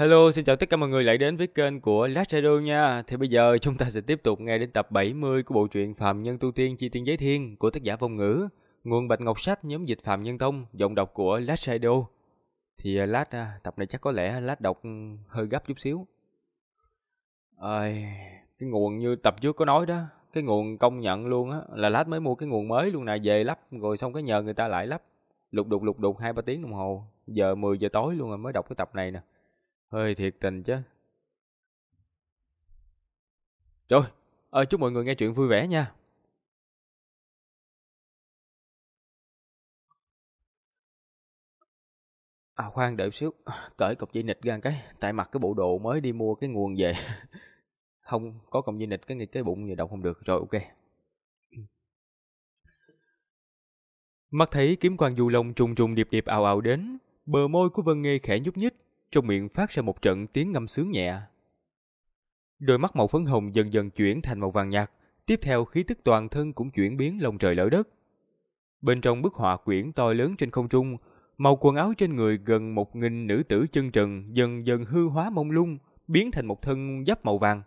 Hello, xin chào tất cả mọi người lại đến với kênh của Last Radio nha. Thì bây giờ chúng ta sẽ tiếp tục nghe đến tập 70 của bộ truyện Phạm Nhân Tu Tiên Chi Tiên Giới Thiên của tác giả Vong Ngữ, nguồn Bạch Ngọc Sách, nhóm dịch Phạm Nhân Tông, giọng đọc của Last Radio. Thì à, Last, à, tập này chắc có lẽ Last đọc hơi gấp chút xíu. À, cái nguồn như tập trước có nói đó, cái nguồn công nhận luôn á, là Last mới mua cái nguồn mới luôn nè, về lắp rồi xong cái nhờ người ta lại lắp. Lục đục lục đục hai ba tiếng đồng hồ, giờ 10 giờ tối luôn rồi mới đọc cái tập này nè. Hơi thiệt tình chứ. Rồi, ờ, chúc mọi người nghe chuyện vui vẻ nha. À khoan đợi xíu, cởi cọc dây nịt ra cái, tại mặt cái bộ đồ mới đi mua cái nguồn về. không có cọc dây nịt cái cái bụng gì động không được. Rồi ok. Mắt thấy kiếm quan du lông trùng trùng điệp điệp ào ào đến, bờ môi của Vân Nghê khẽ nhúc nhích, trong miệng phát ra một trận tiếng ngâm sướng nhẹ. Đôi mắt màu phấn hồng dần dần chuyển thành màu vàng nhạt, tiếp theo khí tức toàn thân cũng chuyển biến lồng trời lở đất. Bên trong bức họa quyển to lớn trên không trung, màu quần áo trên người gần một nghìn nữ tử chân trần dần dần hư hóa mông lung, biến thành một thân giáp màu vàng.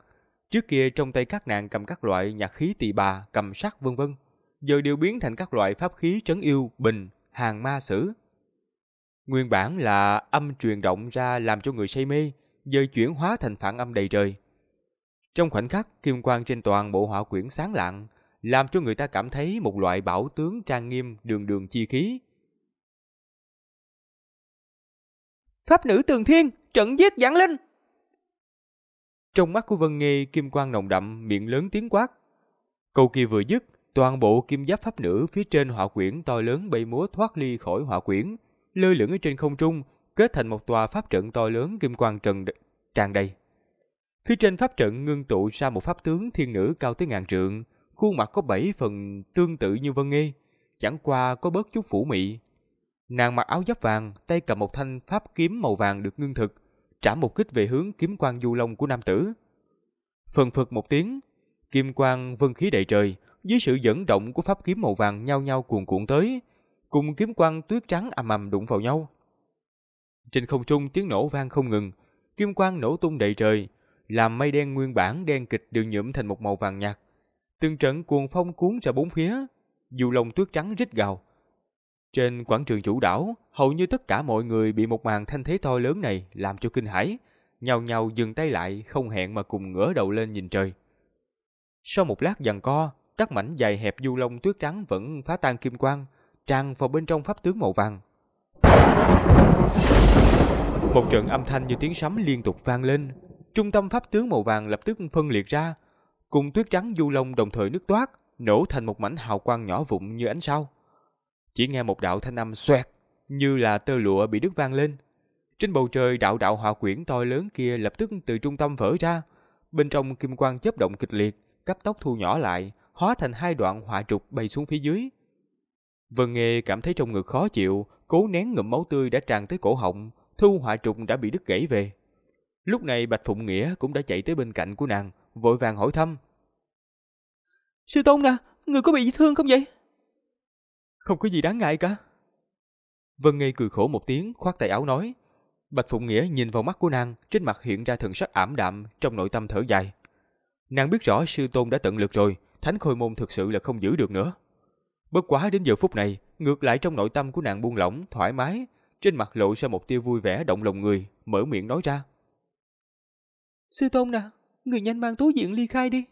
Trước kia trong tay các nàng cầm các loại nhạc khí tỳ bà, cầm sắc vân vân, giờ đều biến thành các loại pháp khí trấn yêu, bình, hàng ma sử. Nguyên bản là âm truyền động ra làm cho người say mê, giờ chuyển hóa thành phản âm đầy trời. Trong khoảnh khắc, kim quang trên toàn bộ hỏa quyển sáng lạng, làm cho người ta cảm thấy một loại bảo tướng trang nghiêm đường đường chi khí. Pháp nữ tường thiên, trận giết giảng linh! Trong mắt của Vân Nghi, kim quang nồng đậm, miệng lớn tiếng quát. Câu kia vừa dứt, toàn bộ kim giáp pháp nữ phía trên hỏa quyển to lớn bay múa thoát ly khỏi hỏa quyển, lơ lửng ở trên không trung, kết thành một tòa pháp trận to lớn kim quang trần tràn đầy. Phía trên pháp trận ngưng tụ ra một pháp tướng thiên nữ cao tới ngàn trượng, khuôn mặt có bảy phần tương tự như Vân Nghi, chẳng qua có bớt chút phủ mị. Nàng mặc áo giáp vàng, tay cầm một thanh pháp kiếm màu vàng được ngưng thực, trả một kích về hướng kiếm quang du long của nam tử. Phần phật một tiếng, kim quang vân khí đầy trời, dưới sự dẫn động của pháp kiếm màu vàng nhau nhau cuồn cuộn tới, cùng kiếm quang tuyết trắng ầm ầm đụng vào nhau. Trên không trung tiếng nổ vang không ngừng, kim quang nổ tung đầy trời, làm mây đen nguyên bản đen kịch đều nhuộm thành một màu vàng nhạt. Từng trận cuồng phong cuốn ra bốn phía, dù lồng tuyết trắng rít gào. Trên quảng trường chủ đảo, hầu như tất cả mọi người bị một màn thanh thế to lớn này làm cho kinh hãi, nhào nhào dừng tay lại không hẹn mà cùng ngửa đầu lên nhìn trời. Sau một lát giằng co, các mảnh dài hẹp du lông tuyết trắng vẫn phá tan kim quang, tràn vào bên trong pháp tướng màu vàng. Một trận âm thanh như tiếng sấm liên tục vang lên, trung tâm pháp tướng màu vàng lập tức phân liệt ra, cùng tuyết trắng du lông đồng thời nước toát, nổ thành một mảnh hào quang nhỏ vụn như ánh sao. Chỉ nghe một đạo thanh âm xoẹt, như là tơ lụa bị đứt vang lên. Trên bầu trời đạo đạo hỏa quyển to lớn kia lập tức từ trung tâm vỡ ra, bên trong kim quang chớp động kịch liệt, cấp tốc thu nhỏ lại, hóa thành hai đoạn hỏa trục bay xuống phía dưới. Vân Nghê cảm thấy trong ngực khó chịu, cố nén ngụm máu tươi đã tràn tới cổ họng, Thu Họa Trùng đã bị đứt gãy về. Lúc này Bạch Phụng Nghĩa cũng đã chạy tới bên cạnh của nàng, vội vàng hỏi thăm. Sư Tôn nè, người có bị vết thương không vậy? Không có gì đáng ngại cả. Vân Nghi cười khổ một tiếng, khoát tay áo nói. Bạch Phụng Nghĩa nhìn vào mắt của nàng, trên mặt hiện ra thần sắc ảm đạm, trong nội tâm thở dài. Nàng biết rõ sư tôn đã tận lực rồi, thánh khôi môn thực sự là không giữ được nữa. Bất quá đến giờ phút này, ngược lại trong nội tâm của nàng buông lỏng, thoải mái, trên mặt lộ ra một tia vui vẻ động lòng người, mở miệng nói ra. Sư tôn nè, người nhanh mang tố diện ly khai đi.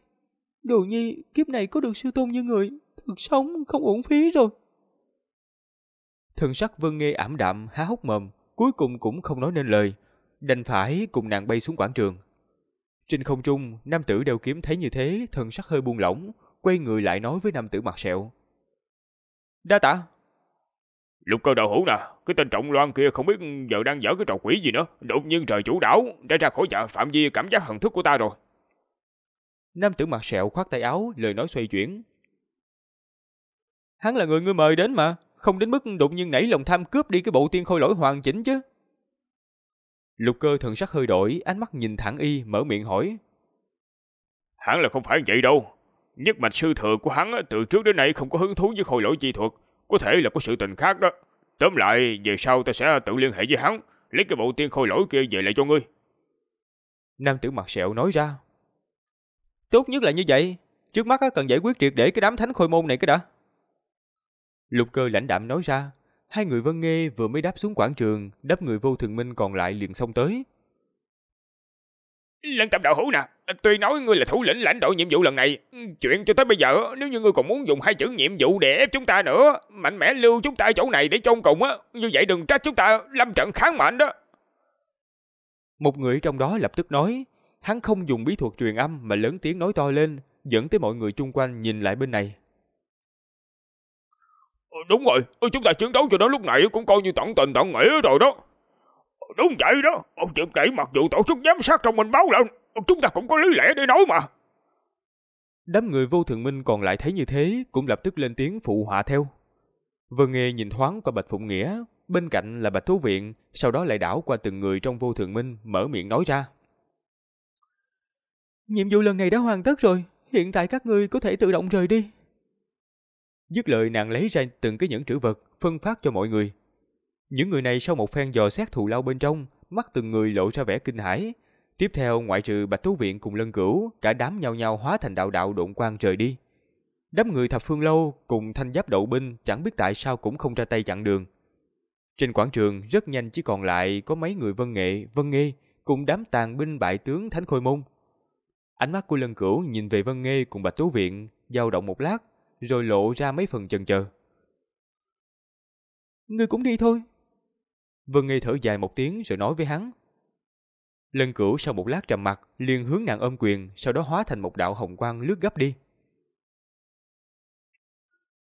Đồ nhi, kiếp này có được sư tôn như người, thực sống không uổng phí rồi. Thần sắc Vân nghe ảm đạm, há hốc mồm, cuối cùng cũng không nói nên lời, đành phải cùng nàng bay xuống quảng trường. Trên không trung, nam tử đều kiếm thấy như thế, thần sắc hơi buông lỏng, quay người lại nói với nam tử mặt sẹo. Đa tạ. Lục cơ đạo hữu nè, cái tên trọng loan kia không biết giờ đang dở cái trò quỷ gì nữa, đột nhiên trời chủ đảo, đã ra khỏi dạ phạm vi cảm giác hận thức của ta rồi. Nam tử mặt sẹo khoát tay áo, lời nói xoay chuyển. Hắn là người ngươi mời đến mà, không đến mức đột nhiên nảy lòng tham cướp đi cái bộ tiên khôi lỗi hoàn chỉnh chứ. Lục cơ thần sắc hơi đổi, ánh mắt nhìn thẳng y, mở miệng hỏi. Hắn là không phải vậy đâu, Nhất mạch sư thừa của hắn từ trước đến nay không có hứng thú với khôi lỗi chi thuật, có thể là có sự tình khác đó. Tóm lại, về sau ta sẽ tự liên hệ với hắn, lấy cái bộ tiên khôi lỗi kia về lại cho ngươi. Nam tử mặt sẹo nói ra. Tốt nhất là như vậy, trước mắt cần giải quyết triệt để cái đám thánh khôi môn này cái đã. Lục cơ lãnh đạm nói ra, hai người Vân nghe vừa mới đáp xuống quảng trường, đáp người vô thường minh còn lại liền xông tới. Lân tâm đạo hữu nè, Tuy nói ngươi là thủ lĩnh lãnh đạo nhiệm vụ lần này, ừ, chuyện cho tới bây giờ nếu như ngươi còn muốn dùng hai chữ nhiệm vụ để ép chúng ta nữa, mạnh mẽ lưu chúng ta ở chỗ này để chôn cùng á, như vậy đừng trách chúng ta lâm trận kháng mệnh đó. Một người trong đó lập tức nói, hắn không dùng bí thuật truyền âm mà lớn tiếng nói to lên, dẫn tới mọi người chung quanh nhìn lại bên này. Ờ, đúng rồi, chúng ta chiến đấu cho đến lúc này cũng coi như tận tình tận nghĩa rồi đó. Đúng vậy đó, ông chuyện này mặc dù tổ chức giám sát trong mình báo lên, chúng ta cũng có lý lẽ để nói mà. Đám người vô thượng minh còn lại thấy như thế cũng lập tức lên tiếng phụ họa theo. Vân nghe nhìn thoáng qua Bạch Phụng Nghĩa, bên cạnh là Bạch Thú Viện, sau đó lại đảo qua từng người trong vô thượng minh mở miệng nói ra. Nhiệm vụ lần này đã hoàn tất rồi, hiện tại các ngươi có thể tự động rời đi. Dứt lời nàng lấy ra từng cái những trữ vật, phân phát cho mọi người. Những người này sau một phen dò xét thù lao bên trong, mắt từng người lộ ra vẻ kinh hãi. Tiếp theo ngoại trừ Bạch Tú Viện cùng Lân Cửu, cả đám nhao nhao hóa thành đạo đạo độn quang trời đi. Đám người thập phương lâu cùng thanh giáp đậu binh chẳng biết tại sao cũng không ra tay chặn đường. Trên quảng trường rất nhanh chỉ còn lại có mấy người vân nghệ, vân nghi cùng đám tàn binh bại tướng Thánh Khôi Môn. Ánh mắt của Lân Cửu nhìn về Vân Nghê cùng Bạch Tú Viện, dao động một lát, rồi lộ ra mấy phần chần chờ. Ngươi cũng đi thôi, Vân Nghi thở dài một tiếng rồi nói với hắn. Lân cửu sau một lát trầm mặt, liền hướng nàng ôm quyền, sau đó hóa thành một đạo hồng quang lướt gấp đi.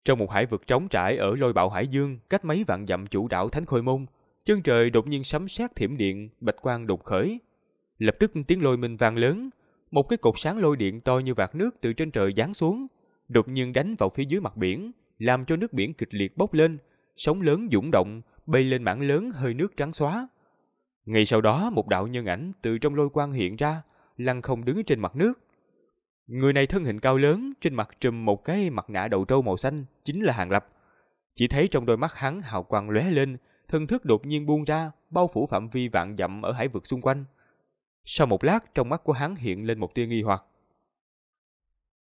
Trong một hải vực trống trải ở lôi bạo hải dương, cách mấy vạn dặm chủ đảo Thánh Khôi Môn, chân trời đột nhiên sấm sét thiểm điện, bạch quang đột khởi. Lập tức tiếng lôi minh vang lớn, một cái cột sáng lôi điện to như vạt nước từ trên trời giáng xuống, đột nhiên đánh vào phía dưới mặt biển, làm cho nước biển kịch liệt bốc lên, sóng lớn dũng động, bay lên mảng lớn hơi nước trắng xóa. Ngay sau đó một đạo nhân ảnh từ trong lôi quang hiện ra, lăng không đứng trên mặt nước. Người này thân hình cao lớn, trên mặt trùm một cái mặt nạ đầu trâu màu xanh, chính là Hàng Lập. Chỉ thấy trong đôi mắt hắn hào quang lóe lên, thân thức đột nhiên buông ra, bao phủ phạm vi vạn dặm ở hải vực xung quanh. Sau một lát, trong mắt của hắn hiện lên một tia nghi hoặc.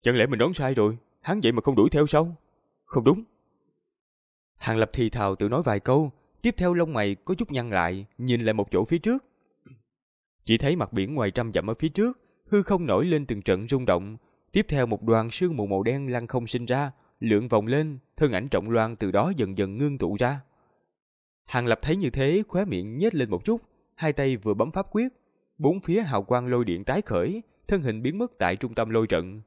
Chẳng lẽ mình đoán sai rồi, hắn vậy mà không đuổi theo sao? Không đúng. Hàng Lập thì thào tự nói vài câu, Tiếp theo lông mày có chút nhăn lại, nhìn lại một chỗ phía trước. Chỉ thấy mặt biển ngoài trăm dặm ở phía trước, hư không nổi lên từng trận rung động. Tiếp theo một đoàn sương mù màu đen lăn không sinh ra, lượn vòng lên, thân ảnh trọng loan từ đó dần dần ngưng tụ ra. Hàng Lập thấy như thế, khóe miệng nhếch lên một chút, hai tay vừa bấm pháp quyết. Bốn phía hào quang lôi điện tái khởi, thân hình biến mất tại trung tâm lôi trận.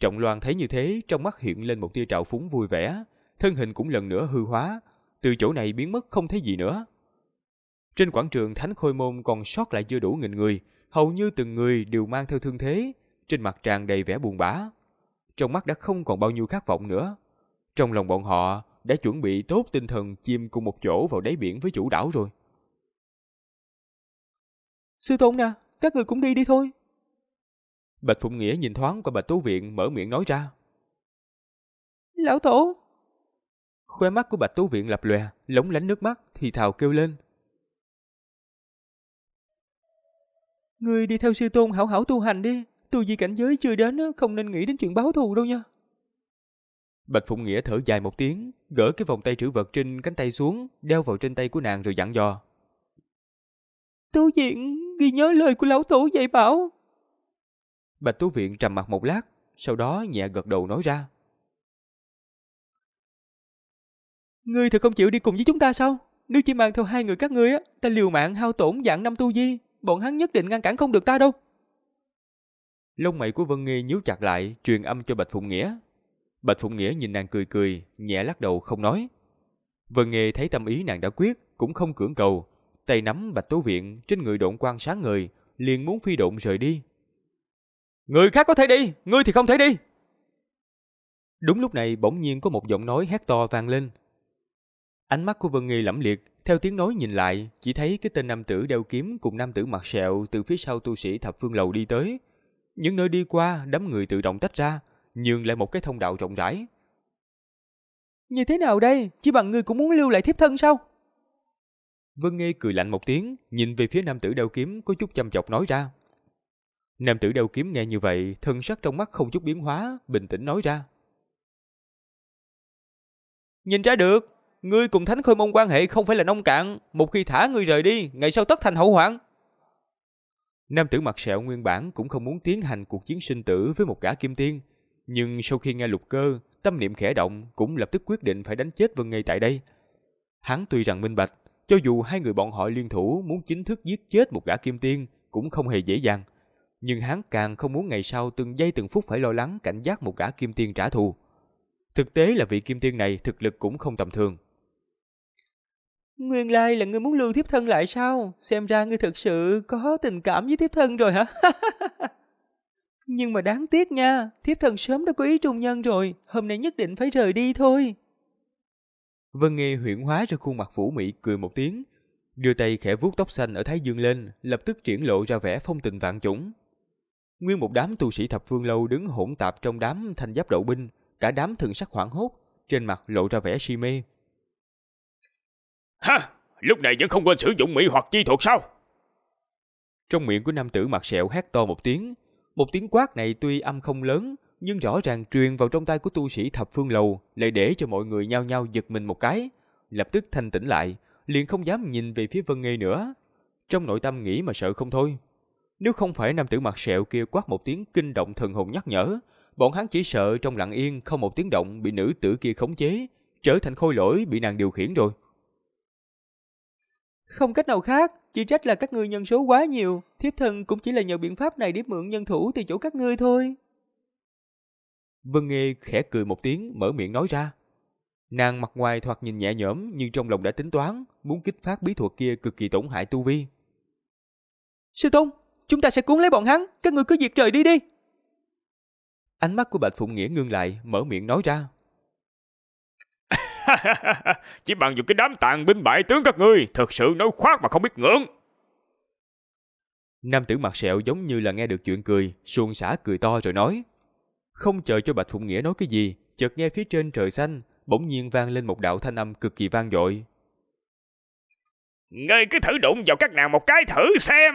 Trọng Loan thấy như thế, trong mắt hiện lên một tia trào phúng vui vẻ, thân hình cũng lần nữa hư hóa, từ chỗ này biến mất không thấy gì nữa. Trên quảng trường Thánh Khôi Môn còn sót lại chưa đủ nghìn người, hầu như từng người đều mang theo thương thế, trên mặt tràn đầy vẻ buồn bã. Trong mắt đã không còn bao nhiêu khát vọng nữa. Trong lòng bọn họ đã chuẩn bị tốt tinh thần chìm cùng một chỗ vào đáy biển với chủ đảo rồi. Sư tôn nè, các người cũng đi đi thôi. Bạch Phụng Nghĩa nhìn thoáng qua Bạch Tố Viện mở miệng nói ra. Lão Tổ, Khóe mắt của Bạch Tú Viện lập lòe, lóng lánh nước mắt, thì thào kêu lên. Người đi theo sư tôn hảo hảo tu hành đi, tu di cảnh giới chưa đến không nên nghĩ đến chuyện báo thù đâu nha. Bạch Phụng Nghĩa thở dài một tiếng, gỡ cái vòng tay trữ vật trên cánh tay xuống, đeo vào trên tay của nàng rồi dặn dò. Tú Viện, ghi nhớ lời của lão tổ dạy bảo. Bạch Tú Viện trầm mặt một lát, sau đó nhẹ gật đầu nói ra. Ngươi thật không chịu đi cùng với chúng ta sao? Nếu chỉ mang theo hai người các ngươi á, ta liều mạng hao tổn dạng năm tu di, bọn hắn nhất định ngăn cản không được ta đâu. Lông mày của Vân Nghi nhíu chặt lại, truyền âm cho Bạch Phụng Nghĩa. Bạch Phụng Nghĩa nhìn nàng cười cười, nhẹ lắc đầu không nói. Vân Nghi thấy tâm ý nàng đã quyết, cũng không cưỡng cầu, tay nắm Bạch Tố Viện trên người độn quan sáng người, liền muốn phi độn rời đi. Người khác có thể đi, ngươi thì không thể đi. Đúng lúc này bỗng nhiên có một giọng nói hét to vang lên, Ánh mắt của Vân Nghi lẫm liệt, theo tiếng nói nhìn lại, chỉ thấy cái tên nam tử đeo kiếm cùng nam tử mặt sẹo từ phía sau tu sĩ thập phương lầu đi tới. Những nơi đi qua, đám người tự động tách ra, nhường lại một cái thông đạo rộng rãi. Như thế nào đây? Chỉ bằng ngươi cũng muốn lưu lại thiếp thân sao? Vân Nghi cười lạnh một tiếng, nhìn về phía nam tử đeo kiếm có chút chăm chọc nói ra. Nam tử đeo kiếm nghe như vậy, thân sắc trong mắt không chút biến hóa, bình tĩnh nói ra. Nhìn ra được, Ngươi cùng Thánh Khôi Môn quan hệ không phải là nông cạn, một khi thả ngươi rời đi, ngày sau tất thành hậu hoạn. Nam tử mặt sẹo nguyên bản cũng không muốn tiến hành cuộc chiến sinh tử với một gã kim tiên, nhưng sau khi nghe lục cơ, tâm niệm khẽ động cũng lập tức quyết định phải đánh chết Vân ngay tại đây. Hắn tuy rằng minh bạch, cho dù hai người bọn họ liên thủ muốn chính thức giết chết một gã kim tiên cũng không hề dễ dàng, nhưng hắn càng không muốn ngày sau từng giây từng phút phải lo lắng cảnh giác một gã kim tiên trả thù. Thực tế là vị kim tiên này thực lực cũng không tầm thường. Nguyên lai là ngươi muốn lưu thiếp thân lại sao? Xem ra ngươi thực sự có tình cảm với thiếp thân rồi hả? Nhưng mà đáng tiếc nha, thiếp thân sớm đã có ý trung nhân rồi, hôm nay nhất định phải rời đi thôi. Vân Nghi huyển hóa ra khuôn mặt vũ mị cười một tiếng, đưa tay khẽ vuốt tóc xanh ở Thái Dương lên, lập tức triển lộ ra vẻ phong tình vạn chủng. Nguyên một đám tu sĩ thập phương lâu đứng hỗn tạp trong đám thanh giáp đậu binh, cả đám thần sắc hoảng hốt, trên mặt lộ ra vẻ si mê, Ha, lúc này vẫn không quên sử dụng mỹ hoặc chi thuật sao? Trong miệng của nam tử mặt sẹo hét to một tiếng. Một tiếng quát này tuy âm không lớn, nhưng rõ ràng truyền vào trong tay của tu sĩ thập phương lầu lại để cho mọi người nhao nhao giật mình một cái. Lập tức thanh tĩnh lại, liền không dám nhìn về phía Vân Nghê nữa. Trong nội tâm nghĩ mà sợ không thôi. Nếu không phải nam tử mặt sẹo kia quát một tiếng kinh động thần hồn nhắc nhở, bọn hắn chỉ sợ trong lặng yên không một tiếng động bị nữ tử kia khống chế, trở thành khôi lỗi bị nàng điều khiển rồi. Không cách nào khác, chỉ trách là các ngươi nhân số quá nhiều, thiếp thân cũng chỉ là nhờ biện pháp này để mượn nhân thủ từ chỗ các ngươi thôi. Vân Nghê khẽ cười một tiếng, mở miệng nói ra. Nàng mặt ngoài thoạt nhìn nhẹ nhõm nhưng trong lòng đã tính toán, muốn kích phát bí thuật kia cực kỳ tổn hại tu vi. Sư Tôn, chúng ta sẽ cuốn lấy bọn hắn, các ngươi cứ diệt trời đi đi. Ánh mắt của Bạch Phụng Nghĩa ngưng lại, mở miệng nói ra. Chỉ bằng dùng cái đám tàn binh bại tướng các ngươi, thật sự nói khoác mà không biết ngưỡng. Nam tử mặt sẹo giống như là nghe được chuyện cười, suôn sả cười to rồi nói. Không chờ cho Bạch Phụng Nghĩa nói cái gì, chợt nghe phía trên trời xanh, bỗng nhiên vang lên một đạo thanh âm cực kỳ vang dội. Ngươi cứ thử đụng vào các nàng một cái thử xem.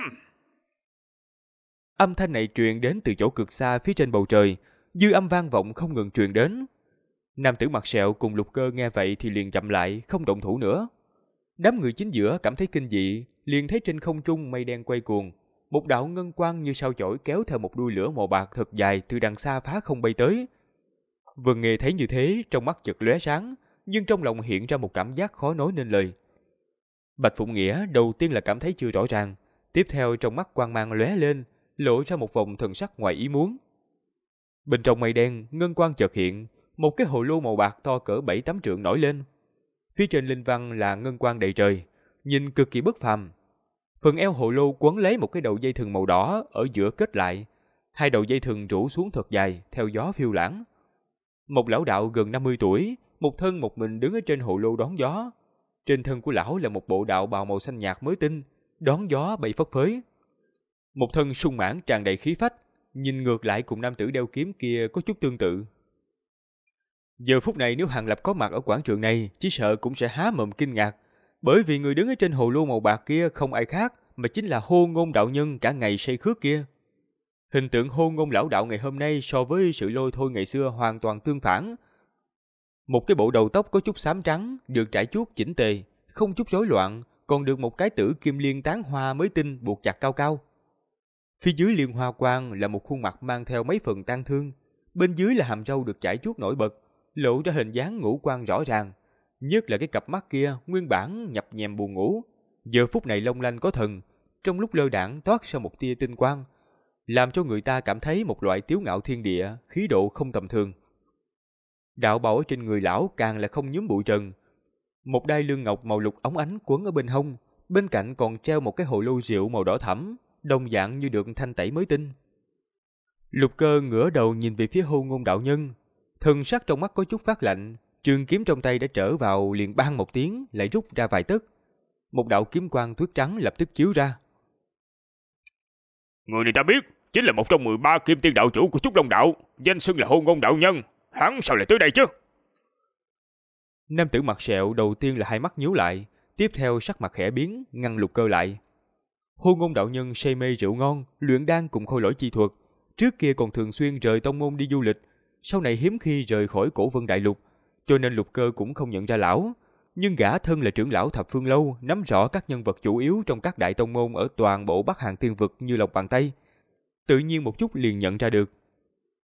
Âm thanh này truyền đến từ chỗ cực xa phía trên bầu trời, dư âm vang vọng không ngừng truyền đến, Nam tử mặt sẹo cùng lục cơ nghe vậy thì liền chậm lại, không động thủ nữa. Đám người chính giữa cảm thấy kinh dị, liền thấy trên không trung mây đen quay cuồng. Một đạo ngân quang như sao chổi kéo theo một đuôi lửa màu bạc thật dài từ đằng xa phá không bay tới. Vừa nghe thấy như thế, trong mắt chật lóe sáng, nhưng trong lòng hiện ra một cảm giác khó nói nên lời. Bạch Phụng Nghĩa đầu tiên là cảm thấy chưa rõ ràng, tiếp theo trong mắt quang mang lóe lên, lộ ra một vòng thần sắc ngoài ý muốn. Bên trong mây đen, ngân quang chợt hiện, một cái hồ lô màu bạc to cỡ bảy 8 trượng nổi lên. Phía trên linh văn là ngân quan đầy trời, nhìn cực kỳ bất phàm. Phần eo hồ lô quấn lấy một cái đầu dây thừng màu đỏ ở giữa kết lại. Hai đầu dây thừng rủ xuống thật dài, theo gió phiêu lãng. Một lão đạo gần 50 tuổi, một thân một mình đứng ở trên hồ lô đón gió. Trên thân của lão là một bộ đạo bào màu xanh nhạt mới tinh, đón gió bay phất phới. Một thân sung mãn tràn đầy khí phách, nhìn ngược lại cùng nam tử đeo kiếm kia có chút tương tự. Giờ phút này nếu Hàng Lập có mặt ở quảng trường này, chỉ sợ cũng sẽ há mồm kinh ngạc. Bởi vì người đứng ở trên hồ lô màu bạc kia không ai khác, mà chính là hô ngôn đạo nhân cả ngày say khước kia. Hình tượng hô ngôn lão đạo ngày hôm nay so với sự lôi thôi ngày xưa hoàn toàn tương phản. Một cái bộ đầu tóc có chút xám trắng, được trải chuốt chỉnh tề, không chút rối loạn, còn được một cái tử kim liên tán hoa mới tinh buộc chặt cao cao. Phía dưới liên hoa quang là một khuôn mặt mang theo mấy phần tang thương, bên dưới là hàm râu được trải chuốt nổi bật, lộ ra hình dáng ngũ quan rõ ràng, nhất là cái cặp mắt kia nguyên bản nhập nhèm buồn ngủ, giờ phút này long lanh có thần, trong lúc lơ đãng toát ra một tia tinh quang, làm cho người ta cảm thấy một loại tiếu ngạo thiên địa, khí độ không tầm thường. Đạo bào ở trên người lão càng là không nhúm bụi trần, một đai lương ngọc màu lục óng ánh quấn ở bên hông, bên cạnh còn treo một cái hồ lô rượu màu đỏ thẫm, đồng dạng như được thanh tẩy mới tinh. Lục cơ ngửa đầu nhìn về phía hô ngôn đạo nhân, Thần sắc trong mắt có chút phát lạnh, trường kiếm trong tay đã trở vào liền bang một tiếng, lại rút ra vài tấc. Một đạo kiếm quang tuyết trắng lập tức chiếu ra. Người này ta biết, chính là một trong 13 kim tiên đạo chủ của Trúc Long Đạo, danh xưng là hôn ngôn đạo nhân, hắn sao lại tới đây chứ? Nam tử mặt sẹo đầu tiên là hai mắt nhíu lại, tiếp theo sắc mặt khẽ biến, ngăn lục cơ lại. Hôn ngôn đạo nhân say mê rượu ngon, luyện đan cùng khôi lỗi chi thuật, trước kia còn thường xuyên rời tông môn đi du lịch, sau này hiếm khi rời khỏi cổ vân đại lục, cho nên lục cơ cũng không nhận ra lão. Nhưng gã thân là trưởng lão thập phương lâu, nắm rõ các nhân vật chủ yếu trong các đại tông môn ở toàn bộ Bắc Hàng Tiên Vực như lòng bàn tay. Tự nhiên một chút liền nhận ra được.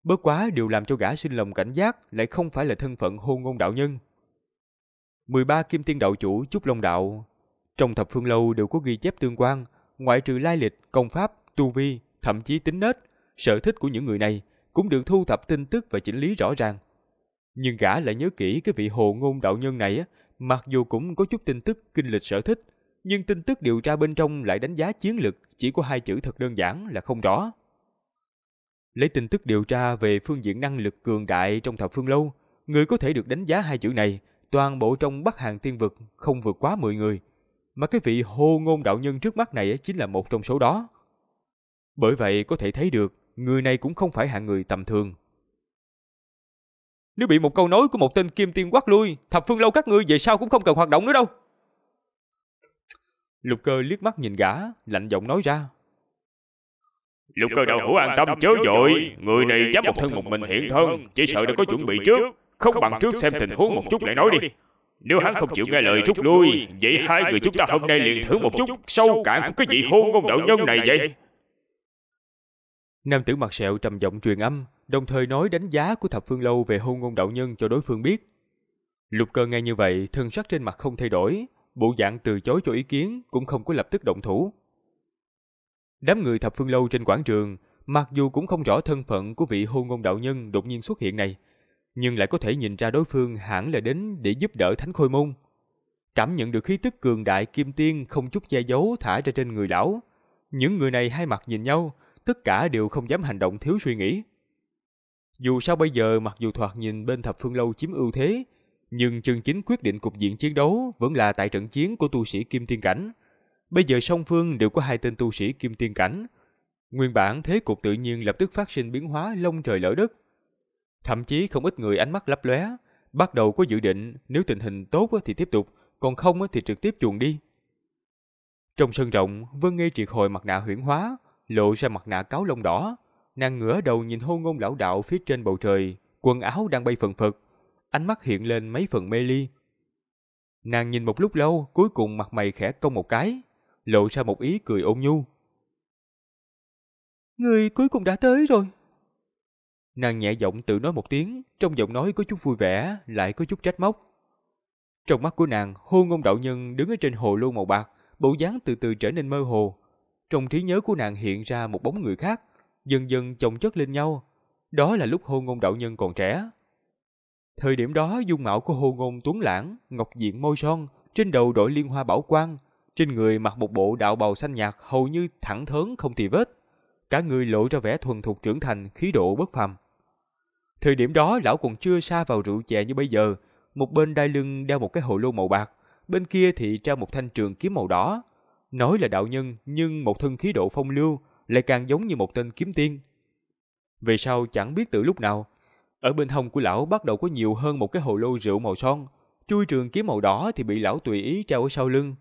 Bớt quá điều làm cho gã sinh lòng cảnh giác lại không phải là thân phận hôn ngôn đạo nhân. 13 Kim Tiên Đạo Chủ Trúc Long Đạo Trong thập phương lâu đều có ghi chép tương quan, ngoại trừ lai lịch, công pháp, tu vi, thậm chí tính nết, sở thích của những người này, cũng được thu thập tin tức và chỉnh lý rõ ràng. Nhưng gã lại nhớ kỹ cái vị hồ ngôn đạo nhân này á, mặc dù cũng có chút tin tức kinh lịch sở thích, nhưng tin tức điều tra bên trong lại đánh giá chiến lực chỉ có hai chữ thật đơn giản là không rõ. Lấy tin tức điều tra về phương diện năng lực cường đại trong thập phương lâu, người có thể được đánh giá hai chữ này, toàn bộ trong Bắc hàng Tiên vực không vượt quá 10 người, mà cái vị hồ ngôn đạo nhân trước mắt này chính là một trong số đó. Bởi vậy có thể thấy được, người này cũng không phải hạng người tầm thường. Nếu bị một câu nói của một tên kim tiên quát lui, thập phương lâu các ngươi về sau cũng không cần hoạt động nữa đâu. Lục cơ liếc mắt nhìn gã, lạnh giọng nói ra. Lục cơ đầu hữu an tâm chớ dội. người này dám một thân một mình hiện thân, chỉ sợ đã có chuẩn bị trước, không bằng trước xem tình huống một chút lại nói đi. Nếu hắn không chịu nghe lời rút lui, vậy hai người chúng ta hôm nay liền thử một chút sâu cạn của cái vị hôn ngôn đạo nhân này vậy. Nam tử mặt sẹo trầm giọng truyền âm, đồng thời nói đánh giá của thập phương lâu về hôn ngôn đạo nhân cho đối phương biết. Lục cơ nghe như vậy, thân sắc trên mặt không thay đổi, bộ dạng từ chối cho ý kiến cũng không có lập tức động thủ. Đám người thập phương lâu trên quảng trường, mặc dù cũng không rõ thân phận của vị hôn ngôn đạo nhân đột nhiên xuất hiện này, nhưng lại có thể nhìn ra đối phương hẳn là đến để giúp đỡ Thánh Khôi Môn. Cảm nhận được khí tức cường đại kim tiên không chút che giấu thả ra trên người lão. Những người này hai mặt nhìn nhau, tất cả đều không dám hành động thiếu suy nghĩ. Dù sao bây giờ mặc dù thoạt nhìn bên thập phương lâu chiếm ưu thế, nhưng chân chính quyết định cục diện chiến đấu vẫn là tại trận chiến của tu sĩ Kim Tiên Cảnh. Bây giờ song phương đều có hai tên tu sĩ Kim Tiên Cảnh. Nguyên bản thế cục tự nhiên lập tức phát sinh biến hóa lông trời lở đất. Thậm chí không ít người ánh mắt lấp lóe, bắt đầu có dự định nếu tình hình tốt thì tiếp tục, còn không thì trực tiếp chuồn đi. Trong sân rộng, Vân Nghi triệt hồi mặt nạ huyễn hóa, lộ ra mặt nạ cáo lông đỏ. Nàng ngửa đầu nhìn hô ngôn lão đạo phía trên bầu trời, quần áo đang bay phần phật. Ánh mắt hiện lên mấy phần mê ly. Nàng nhìn một lúc lâu, cuối cùng mặt mày khẽ cong một cái, lộ ra một ý cười ôn nhu. Người cuối cùng đã tới rồi. Nàng nhẹ giọng tự nói một tiếng, trong giọng nói có chút vui vẻ, lại có chút trách móc. Trong mắt của nàng, hô ngôn đạo nhân đứng ở trên hồ lô màu bạc, bộ dáng từ từ trở nên mơ hồ, trong trí nhớ của nàng hiện ra một bóng người khác, dần dần chồng chất lên nhau. Đó là lúc hôn ngôn đạo nhân còn trẻ. Thời điểm đó dung mạo của hôn ngôn tuấn lãng, ngọc diện môi son, trên đầu đội liên hoa bảo quang, trên người mặc một bộ đạo bào xanh nhạt hầu như thẳng thớn không tì vết. Cả người lộ ra vẻ thuần thục trưởng thành, khí độ bất phàm. Thời điểm đó lão còn chưa xa vào rượu chè như bây giờ, một bên đai lưng đeo một cái hồ lô màu bạc, bên kia thì treo một thanh trường kiếm màu đỏ. Nói là đạo nhân nhưng một thân khí độ phong lưu lại càng giống như một tên kiếm tiên. Về sau chẳng biết từ lúc nào, ở bên hông của lão bắt đầu có nhiều hơn một cái hồ lô rượu màu son, chui trường kiếm màu đỏ thì bị lão tùy ý trao ở sau lưng.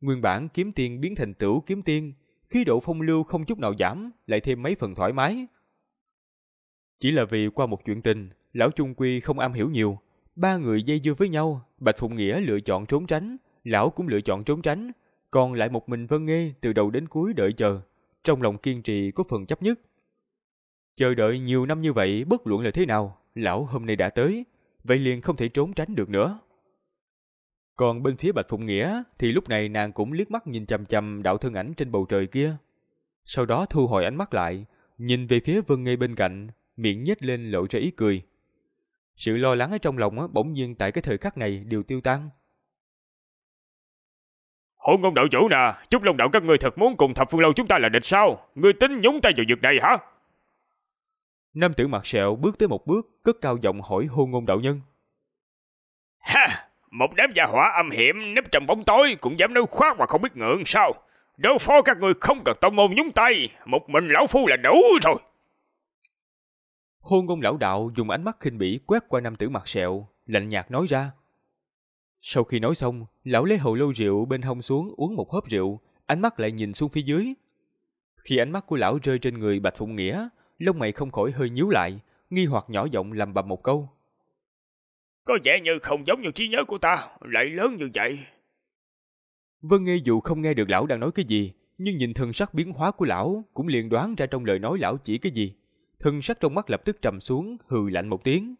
Nguyên bản kiếm tiên biến thành tửu kiếm tiên, khí độ phong lưu không chút nào giảm, lại thêm mấy phần thoải mái. Chỉ là vì qua một chuyện tình, lão Trung Quy không am hiểu nhiều. Ba người dây dưa với nhau, Bạch Phụng Nghĩa lựa chọn trốn tránh, lão cũng lựa chọn trốn tránh, còn lại một mình Vân Nghê từ đầu đến cuối đợi chờ, trong lòng kiên trì có phần chấp nhất. Chờ đợi nhiều năm như vậy bất luận là thế nào, lão hôm nay đã tới, vậy liền không thể trốn tránh được nữa. Còn bên phía Bạch Phụng Nghĩa thì lúc này nàng cũng liếc mắt nhìn chằm chằm đạo thân ảnh trên bầu trời kia. Sau đó thu hồi ánh mắt lại, nhìn về phía Vân Nghê bên cạnh, miệng nhếch lên lộ ra ý cười. Sự lo lắng ở trong lòng bỗng nhiên tại cái thời khắc này đều tiêu tan, Hôn ngôn đạo chủ nè, chúc long đạo các người thật muốn cùng thập phương lâu chúng ta là địch sao? Người tính nhúng tay vào việc này hả? Nam tử mặt sẹo bước tới một bước, cất cao giọng hỏi hôn ngôn đạo nhân. Ha! Một đám gia hỏa âm hiểm nấp trong bóng tối cũng dám nói khoác mà không biết ngượng sao? Đối phó các người không cần tông môn nhúng tay, một mình lão phu là đủ rồi. Hôn ngôn lão đạo dùng ánh mắt khinh bỉ quét qua nam tử mặt sẹo, lạnh nhạt nói ra. Sau khi nói xong, lão lấy hầu lâu rượu bên hông xuống uống một hớp rượu, ánh mắt lại nhìn xuống phía dưới. Khi ánh mắt của lão rơi trên người Bạch Phụng Nghĩa, lông mày không khỏi hơi nhíu lại, nghi hoặc nhỏ giọng lầm bầm một câu. Có vẻ như không giống như trí nhớ của ta, lại lớn như vậy. Vân Nghê dù không nghe được lão đang nói cái gì, nhưng nhìn thần sắc biến hóa của lão cũng liền đoán ra trong lời nói lão chỉ cái gì. Thần sắc trong mắt lập tức trầm xuống, hừ lạnh một tiếng.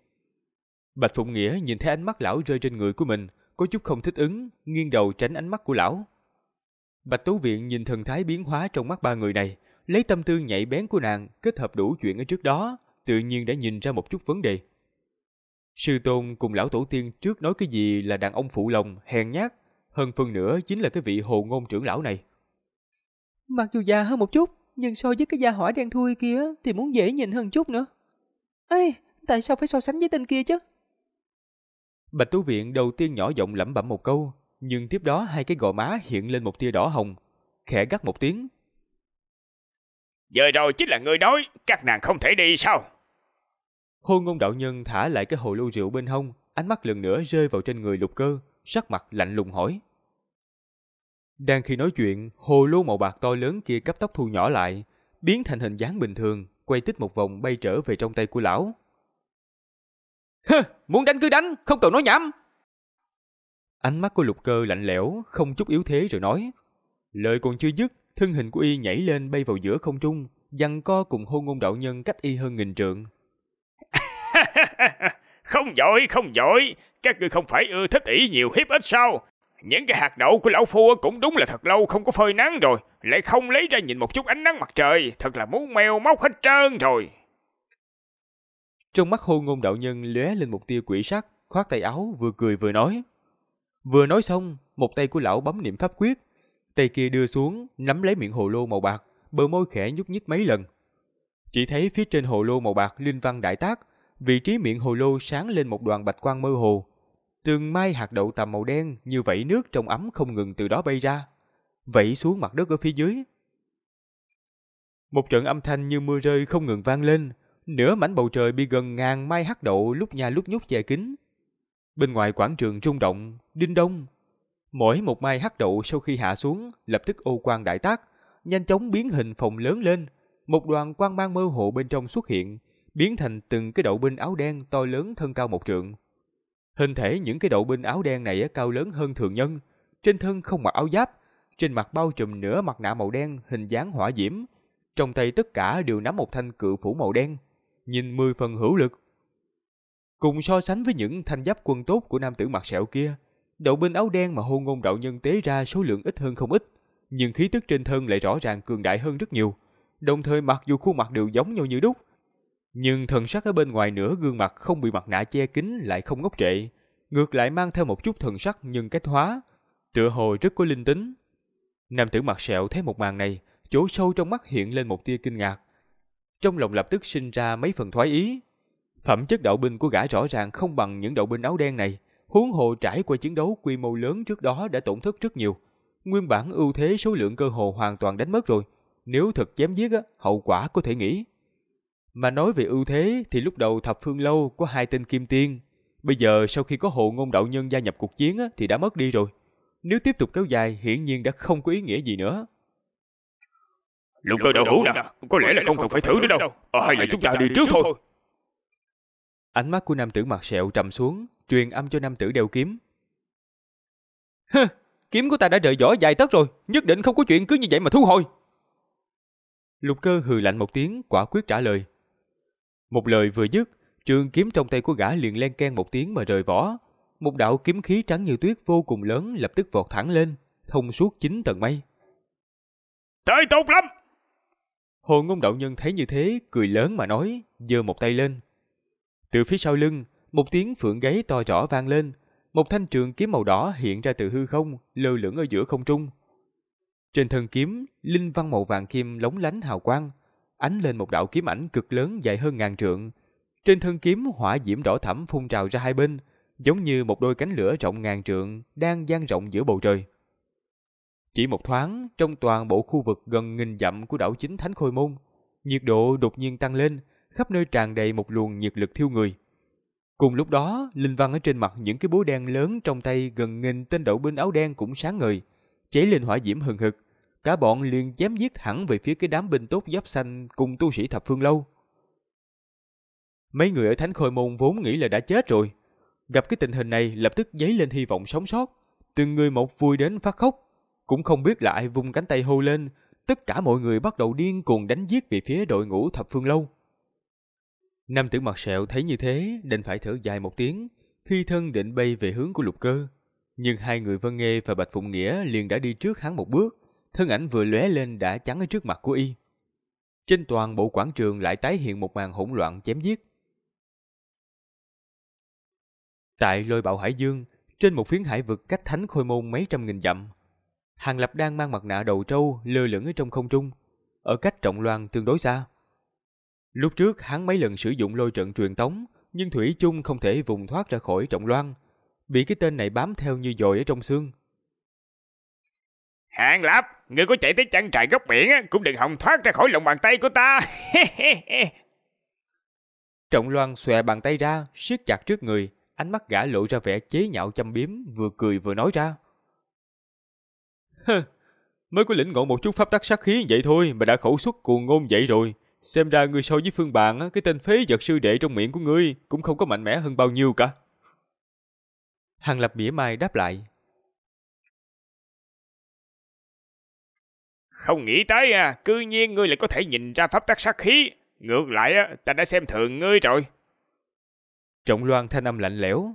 Bạch Phụng Nghĩa nhìn thấy ánh mắt lão rơi trên người của mình, có chút không thích ứng, nghiêng đầu tránh ánh mắt của lão. Bạch tú Viện nhìn thần thái biến hóa trong mắt ba người này, lấy tâm tư nhạy bén của nàng kết hợp đủ chuyện ở trước đó, tự nhiên đã nhìn ra một chút vấn đề. Sư Tôn cùng lão tổ tiên trước nói cái gì là đàn ông phụ lòng, hèn nhát, hơn phần nữa chính là cái vị hồ ngôn trưởng lão này. Mặc dù già hơn một chút, nhưng so với cái da hỏa đen thui kia thì muốn dễ nhìn hơn chút nữa. Ê, tại sao phải so sánh với tên kia chứ? Bạch Tú Viện đầu tiên nhỏ giọng lẩm bẩm một câu, nhưng tiếp đó hai cái gò má hiện lên một tia đỏ hồng, khẽ gắt một tiếng. Giờ rồi chính là người nói các nàng không thể đi sao? Hôn ngôn đạo nhân thả lại cái hồ lô rượu bên hông, ánh mắt lần nữa rơi vào trên người lục cơ, sắc mặt lạnh lùng hỏi. Đang khi nói chuyện, hồ lô màu bạc to lớn kia cấp tốc thu nhỏ lại, biến thành hình dáng bình thường, quay tích một vòng bay trở về trong tay của lão. Hơ, muốn đánh cứ đánh, không cần nói nhảm. Ánh mắt của lục cơ lạnh lẽo, không chút yếu thế rồi nói. Lời còn chưa dứt, thân hình của y nhảy lên bay vào giữa không trung, giằng co cùng hôn ngôn đạo nhân cách y hơn nghìn trượng. không giỏi, không giỏi, các ngươi không phải ưa thích ý nhiều hiếp ít sao? Những cái hạt đậu của lão phu cũng đúng là thật lâu không có phơi nắng rồi, lại không lấy ra nhìn một chút ánh nắng mặt trời, thật là muốn mèo móc hết trơn rồi. Trong mắt hôn ngôn đạo nhân lóe lên một tia quỷ sắc, khoát tay áo vừa cười vừa nói. Vừa nói xong, một tay của lão bấm niệm pháp quyết, tay kia đưa xuống, nắm lấy miệng hồ lô màu bạc, bờ môi khẽ nhúc nhích mấy lần. Chỉ thấy phía trên hồ lô màu bạc linh văn đại tác, vị trí miệng hồ lô sáng lên một đoàn bạch quang mơ hồ. Từng mai hạt đậu tầm màu đen như vẩy nước trong ấm không ngừng từ đó bay ra, vẩy xuống mặt đất ở phía dưới. Một trận âm thanh như mưa rơi không ngừng vang lên, nửa mảnh bầu trời bị gần ngàn mai hắc đậu lúc nhà lúc nhúc che kín. Bên ngoài quảng trường rung động, đinh đông. Mỗi một mai hắc đậu sau khi hạ xuống, lập tức ô quang đại tác, nhanh chóng biến hình phòng lớn lên. Một đoàn quang mang mơ hồ bên trong xuất hiện, biến thành từng cái đậu binh áo đen to lớn thân cao một trượng. Hình thể những cái đậu binh áo đen này cao lớn hơn thường nhân, trên thân không mặc áo giáp, trên mặt bao trùm nửa mặt nạ màu đen hình dáng hỏa diễm, trong tay tất cả đều nắm một thanh cự phủ màu đen nhìn mười phần hữu lực. Cùng so sánh với những thanh giáp quân tốt của nam tử mặt sẹo kia, đậu binh áo đen mà hôn ngôn đạo nhân tế ra số lượng ít hơn không ít, nhưng khí tức trên thân lại rõ ràng cường đại hơn rất nhiều. Đồng thời mặc dù khuôn mặt đều giống nhau như đúc, nhưng thần sắc ở bên ngoài nửa gương mặt không bị mặt nạ che kín lại không ngốc trệ, ngược lại mang theo một chút thần sắc nhưng cách hóa, tựa hồ rất có linh tính. Nam tử mặt sẹo thấy một màn này, chỗ sâu trong mắt hiện lên một tia kinh ngạc, trong lòng lập tức sinh ra mấy phần thoái ý. Phẩm chất đạo binh của gã rõ ràng không bằng những đạo binh áo đen này, huống hồ trải qua chiến đấu quy mô lớn trước đó đã tổn thất rất nhiều. Nguyên bản ưu thế số lượng cơ hồ hoàn toàn đánh mất rồi, nếu thật chém giết hậu quả có thể nghĩ. Mà nói về ưu thế thì lúc đầu thập phương lâu có hai tên kim tiên, bây giờ sau khi có hộ ngôn đạo nhân gia nhập cuộc chiến thì đã mất đi rồi. Nếu tiếp tục kéo dài hiển nhiên đã không có ý nghĩa gì nữa. Lục cơ đậu hũ nè Có lẽ là không cần phải thử nữa đâu à, Hay là chúng ta đi trước thôi Ánh mắt của nam tử mặt sẹo trầm xuống Truyền âm cho nam tử đeo kiếm Hừ, kiếm của ta đã đợi võ dài tất rồi Nhất định không có chuyện cứ như vậy mà thu hồi Lục cơ hừ lạnh một tiếng Quả quyết trả lời Một lời vừa dứt Trường kiếm trong tay của gã liền len ken một tiếng mà rời vỏ Một đạo kiếm khí trắng như tuyết vô cùng lớn Lập tức vọt thẳng lên Thông suốt chín tầng mây tới tốt lắm Hồ Ngôn Đạo Nhân thấy như thế, cười lớn mà nói, giơ một tay lên. Từ phía sau lưng, một tiếng phượng gáy to rõ vang lên, một thanh trường kiếm màu đỏ hiện ra từ hư không, lơ lửng ở giữa không trung. Trên thân kiếm, linh văn màu vàng kim lóng lánh hào quang, ánh lên một đạo kiếm ảnh cực lớn dài hơn ngàn trượng. Trên thân kiếm hỏa diễm đỏ thẫm phun trào ra hai bên, giống như một đôi cánh lửa rộng ngàn trượng đang dang rộng giữa bầu trời. Chỉ một thoáng, trong toàn bộ khu vực gần nghìn dặm của đảo chính Thánh Khôi Môn, nhiệt độ đột nhiên tăng lên, khắp nơi tràn đầy một luồng nhiệt lực thiêu người. Cùng lúc đó, linh văn ở trên mặt những cái búa đen lớn trong tay gần nghìn tên đậu binh áo đen cũng sáng ngời, cháy lên hỏa diễm hừng hực. Cả bọn liền chém giết hẳn về phía cái đám binh tốt giáp xanh cùng tu sĩ thập phương lâu. Mấy người ở Thánh Khôi Môn vốn nghĩ là đã chết rồi. Gặp cái tình hình này lập tức dấy lên hy vọng sống sót. Từng người một vui đến phát khóc, cũng không biết là ai vung cánh tay hô lên, tất cả mọi người bắt đầu điên cuồng đánh giết về phía đội ngũ thập phương lâu. Nam tử mặt sẹo thấy như thế, định phải thở dài một tiếng, phi thân định bay về hướng của lục cơ. Nhưng hai người Vân Nghê và Bạch Phụng Nghĩa liền đã đi trước hắn một bước, thân ảnh vừa lóe lên đã chắn ở trước mặt của y. Trên toàn bộ quảng trường lại tái hiện một màn hỗn loạn chém giết. Tại lôi bạo Hải Dương, trên một phiến hải vực cách thánh khôi môn mấy trăm nghìn dặm, Hàng Lập đang mang mặt nạ đầu trâu lơ lửng ở trong không trung, ở cách trọng loan tương đối xa. Lúc trước hắn mấy lần sử dụng lôi trận truyền tống, nhưng Thủy chung không thể vùng thoát ra khỏi trọng loan, bị cái tên này bám theo như dồi ở trong xương. Hàng Lập, người có chạy tới chăn trại góc biển cũng đừng hòng thoát ra khỏi lòng bàn tay của ta. trọng loan xòe bàn tay ra, siết chặt trước người, ánh mắt gã lộ ra vẻ chế nhạo châm biếm vừa cười vừa nói ra. Mới có lĩnh ngộ một chút pháp tắc sát khí vậy thôi mà đã khẩu xuất cuồng ngôn vậy rồi. Xem ra người so với Phương Bạn, cái tên phế vật sư đệ trong miệng của ngươi cũng không có mạnh mẽ hơn bao nhiêu cả. Hàng Lập mỉa mai đáp lại. Không nghĩ tới à, cư nhiên ngươi lại có thể nhìn ra pháp tắc sát khí. Ngược lại ta đã xem thường ngươi rồi. Trọng loan thanh âm lạnh lẽo,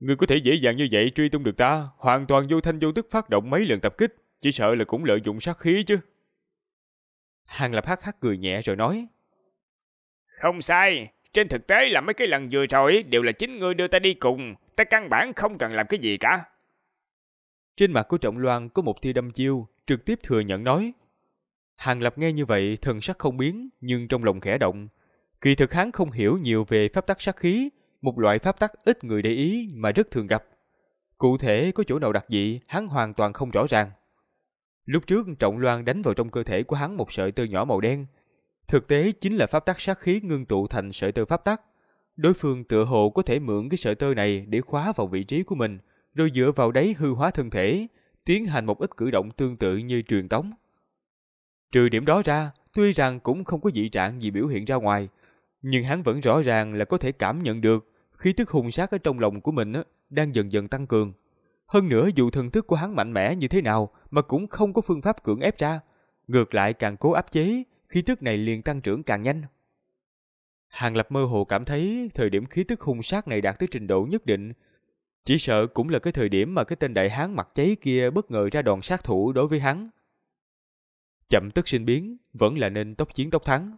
Ngươi có thể dễ dàng như vậy truy tung được ta, hoàn toàn vô thanh vô tức phát động mấy lần tập kích, chỉ sợ là cũng lợi dụng sát khí chứ. Hàng Lập hắc hắc cười nhẹ rồi nói. Không sai, trên thực tế là mấy cái lần vừa rồi đều là chính ngươi đưa ta đi cùng, ta căn bản không cần làm cái gì cả. Trên mặt của Trọng Loan có một thi đâm chiêu, trực tiếp thừa nhận nói. Hàng Lập nghe như vậy thần sắc không biến, nhưng trong lòng khẽ động. Kỳ thực hắn không hiểu nhiều về pháp tắc sát khí, một loại pháp tắc ít người để ý mà rất thường gặp. Cụ thể có chỗ nào đặc dị, hắn hoàn toàn không rõ ràng. Lúc trước Trọng Loan đánh vào trong cơ thể của hắn một sợi tơ nhỏ màu đen. Thực tế chính là pháp tắc sát khí ngưng tụ thành sợi tơ pháp tắc. Đối phương tựa hồ có thể mượn cái sợi tơ này để khóa vào vị trí của mình, rồi dựa vào đấy hư hóa thân thể, tiến hành một ít cử động tương tự như truyền tống. Trừ điểm đó ra, tuy rằng cũng không có dị trạng gì biểu hiện ra ngoài, nhưng hắn vẫn rõ ràng là có thể cảm nhận được khí tức hung sát ở trong lòng của mình đang dần dần tăng cường. Hơn nữa dù thần thức của hắn mạnh mẽ như thế nào mà cũng không có phương pháp cưỡng ép ra. Ngược lại càng cố áp chế, khí tức này liền tăng trưởng càng nhanh. Hàng Lập mơ hồ cảm thấy thời điểm khí tức hung sát này đạt tới trình độ nhất định. Chỉ sợ cũng là cái thời điểm mà cái tên đại hán mặt cháy kia bất ngờ ra đòn sát thủ đối với hắn. Chậm tức sinh biến, vẫn là nên tốc chiến tốc thắng.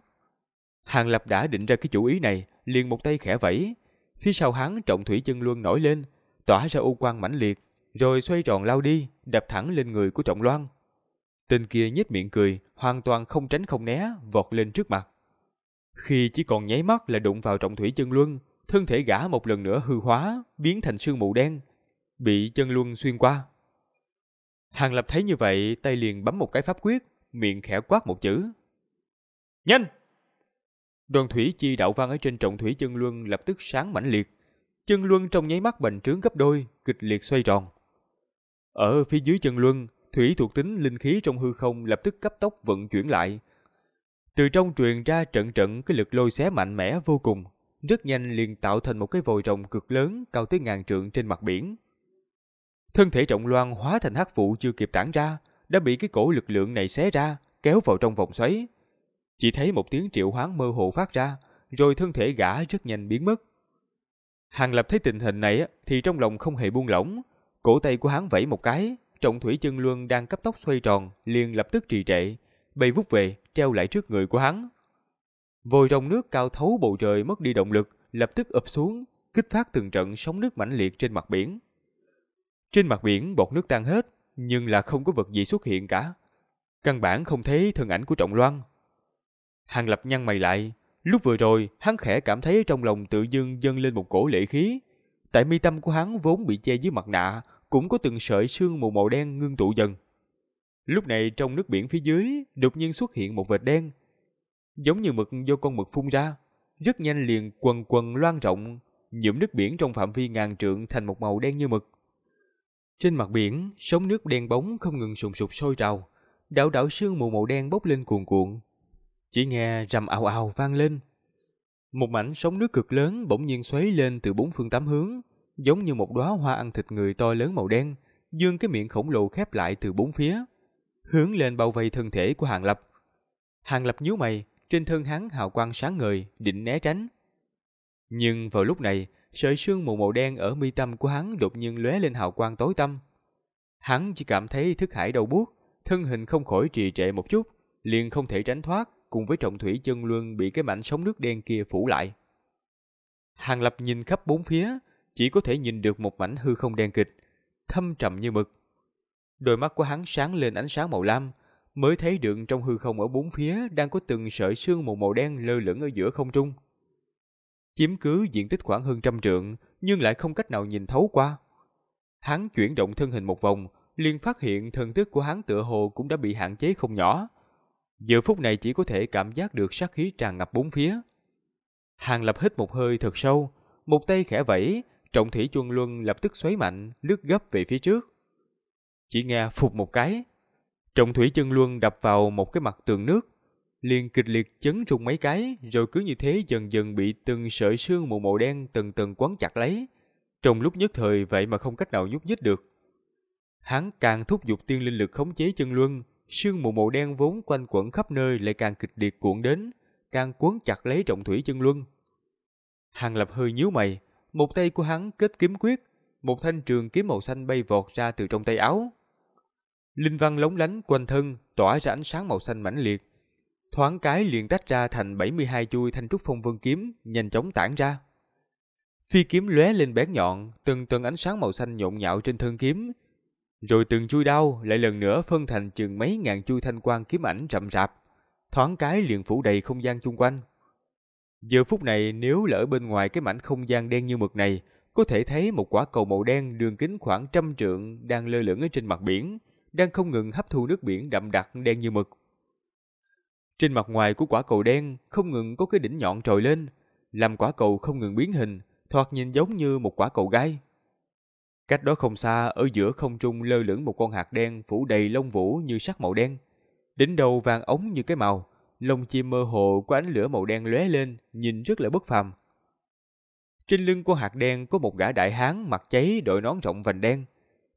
Hàng Lập đã định ra cái chủ ý này, liền một tay khẽ vẫy. Phía sau hắn trọng thủy chân luân nổi lên, tỏa ra u quang mãnh liệt, rồi xoay tròn lao đi, đập thẳng lên người của trọng loan. Tên kia nhếch miệng cười, hoàn toàn không tránh không né, vọt lên trước mặt. Khi chỉ còn nháy mắt là đụng vào trọng thủy chân luân, thân thể gã một lần nữa hư hóa, biến thành sương mù đen, bị chân luân xuyên qua. Hàng Lập thấy như vậy, tay liền bấm một cái pháp quyết, miệng khẽ quát một chữ. Nhanh! Đoàn thủy chi đạo văn ở trên trọng thủy chân luân lập tức sáng mãnh liệt. Chân luân trong nháy mắt bành trướng gấp đôi, kịch liệt xoay tròn. Ở phía dưới chân luân, thủy thuộc tính linh khí trong hư không lập tức cấp tốc vận chuyển lại. Từ trong truyền ra trận trận cái lực lôi xé mạnh mẽ vô cùng, rất nhanh liền tạo thành một cái vòi rồng cực lớn cao tới ngàn trượng trên mặt biển. Thân thể trọng loan hóa thành hắc vụ chưa kịp tản ra, đã bị cái cổ lực lượng này xé ra, kéo vào trong vòng xoáy. Chỉ thấy một tiếng triệu hoán mơ hồ phát ra, rồi thân thể gã rất nhanh biến mất. Hàng Lập thấy tình hình này thì trong lòng không hề buông lỏng. Cổ tay của hắn vẫy một cái, trọng thủy chân luân đang cấp tốc xoay tròn, liền lập tức trì trệ, bay vút về, treo lại trước người của hắn. Vòi rồng nước cao thấu bầu trời mất đi động lực, lập tức ập xuống, kích phát từng trận sóng nước mãnh liệt trên mặt biển. Trên mặt biển bọt nước tan hết, nhưng là không có vật gì xuất hiện cả. Căn bản không thấy thân ảnh của Trọng Loan, Hàng lập nhăn mày lại. Lúc vừa rồi, hắn khẽ cảm thấy trong lòng tự dưng dâng lên một cổ lệ khí. Tại mi tâm của hắn vốn bị che dưới mặt nạ, cũng có từng sợi xương mù màu đen ngưng tụ dần. Lúc này trong nước biển phía dưới, đột nhiên xuất hiện một vệt đen. Giống như mực do con mực phun ra, rất nhanh liền quần quần loan rộng, nhiễm nước biển trong phạm vi ngàn trượng thành một màu đen như mực. Trên mặt biển, sóng nước đen bóng không ngừng sùng sục sôi trào, đảo đảo sương mù màu đen bốc lên cuồn cuộn, chỉ nghe rầm ào ào vang lên. Một mảnh sóng nước cực lớn bỗng nhiên xoáy lên từ bốn phương tám hướng, giống như một đóa hoa ăn thịt người to lớn màu đen, dương cái miệng khổng lồ khép lại từ bốn phía, hướng lên bao vây thân thể của Hàng Lập. Hàng Lập nhíu mày, trên thân hắn hào quang sáng ngời, định né tránh. Nhưng vào lúc này, sợi sương mù màu đen ở mi tâm của hắn đột nhiên lóe lên hào quang tối tăm. Hắn chỉ cảm thấy thức hải đầu buốt, thân hình không khỏi trì trệ một chút, liền không thể tránh thoát, cùng với trọng thủy chân luân bị cái mảnh sóng nước đen kia phủ lại. Hàng Lập nhìn khắp bốn phía, chỉ có thể nhìn được một mảnh hư không đen kịch, thâm trầm như mực. Đôi mắt của hắn sáng lên ánh sáng màu lam, mới thấy được trong hư không ở bốn phía đang có từng sợi sương mù màu đen lơ lửng ở giữa không trung. Chiếm cứ diện tích khoảng hơn trăm trượng, nhưng lại không cách nào nhìn thấu qua. Hắn chuyển động thân hình một vòng, liền phát hiện thần thức của hắn tựa hồ cũng đã bị hạn chế không nhỏ Giờ phút này chỉ có thể cảm giác được sát khí tràn ngập bốn phía. Hàng lập hít một hơi thật sâu, một tay khẽ vẫy, trọng thủy chuông luân lập tức xoáy mạnh, lướt gấp về phía trước. Chỉ nghe phục một cái, trọng thủy chân luân đập vào một cái mặt tường nước, liền kịch liệt chấn rung mấy cái, rồi cứ như thế dần dần bị từng sợi xương mù màu đen từng từng quấn chặt lấy. Trong lúc nhất thời vậy mà không cách nào nhúc nhích được. Hắn càng thúc giục tiên linh lực khống chế chân luân, Sương mù màu đen vốn quanh quẩn khắp nơi lại càng kịch liệt cuộn đến, càng cuốn chặt lấy trọng thủy chân luân. Hàng lập hơi nhíu mày, một tay của hắn kết kiếm quyết, một thanh trường kiếm màu xanh bay vọt ra từ trong tay áo. Linh văn lóng lánh quanh thân, tỏa ra ánh sáng màu xanh mãnh liệt. Thoáng cái liền tách ra thành 72 chui thanh trúc phong vân kiếm, nhanh chóng tản ra. Phi kiếm lóe lên bén nhọn, từng từng ánh sáng màu xanh nhộn nhạo trên thân kiếm, rồi từng chui đau lại lần nữa phân thành chừng mấy ngàn chui thanh quang kiếm ảnh rậm rạp, thoáng cái liền phủ đầy không gian chung quanh. Giờ phút này nếu lỡ bên ngoài cái mảnh không gian đen như mực này, có thể thấy một quả cầu màu đen đường kính khoảng trăm trượng đang lơ lửng ở trên mặt biển, đang không ngừng hấp thu nước biển đậm đặc đen như mực. Trên mặt ngoài của quả cầu đen không ngừng có cái đỉnh nhọn trồi lên, làm quả cầu không ngừng biến hình, thoạt nhìn giống như một quả cầu gai. Cách đó không xa, ở giữa không trung lơ lửng một con hạt đen phủ đầy lông vũ như sắc màu đen. Đỉnh đầu vàng ống như cái màu, lông chim mơ hồ của ánh lửa màu đen lóe lên, nhìn rất là bất phàm. Trên lưng của hạt đen có một gã đại hán mặt cháy đội nón rộng vành đen,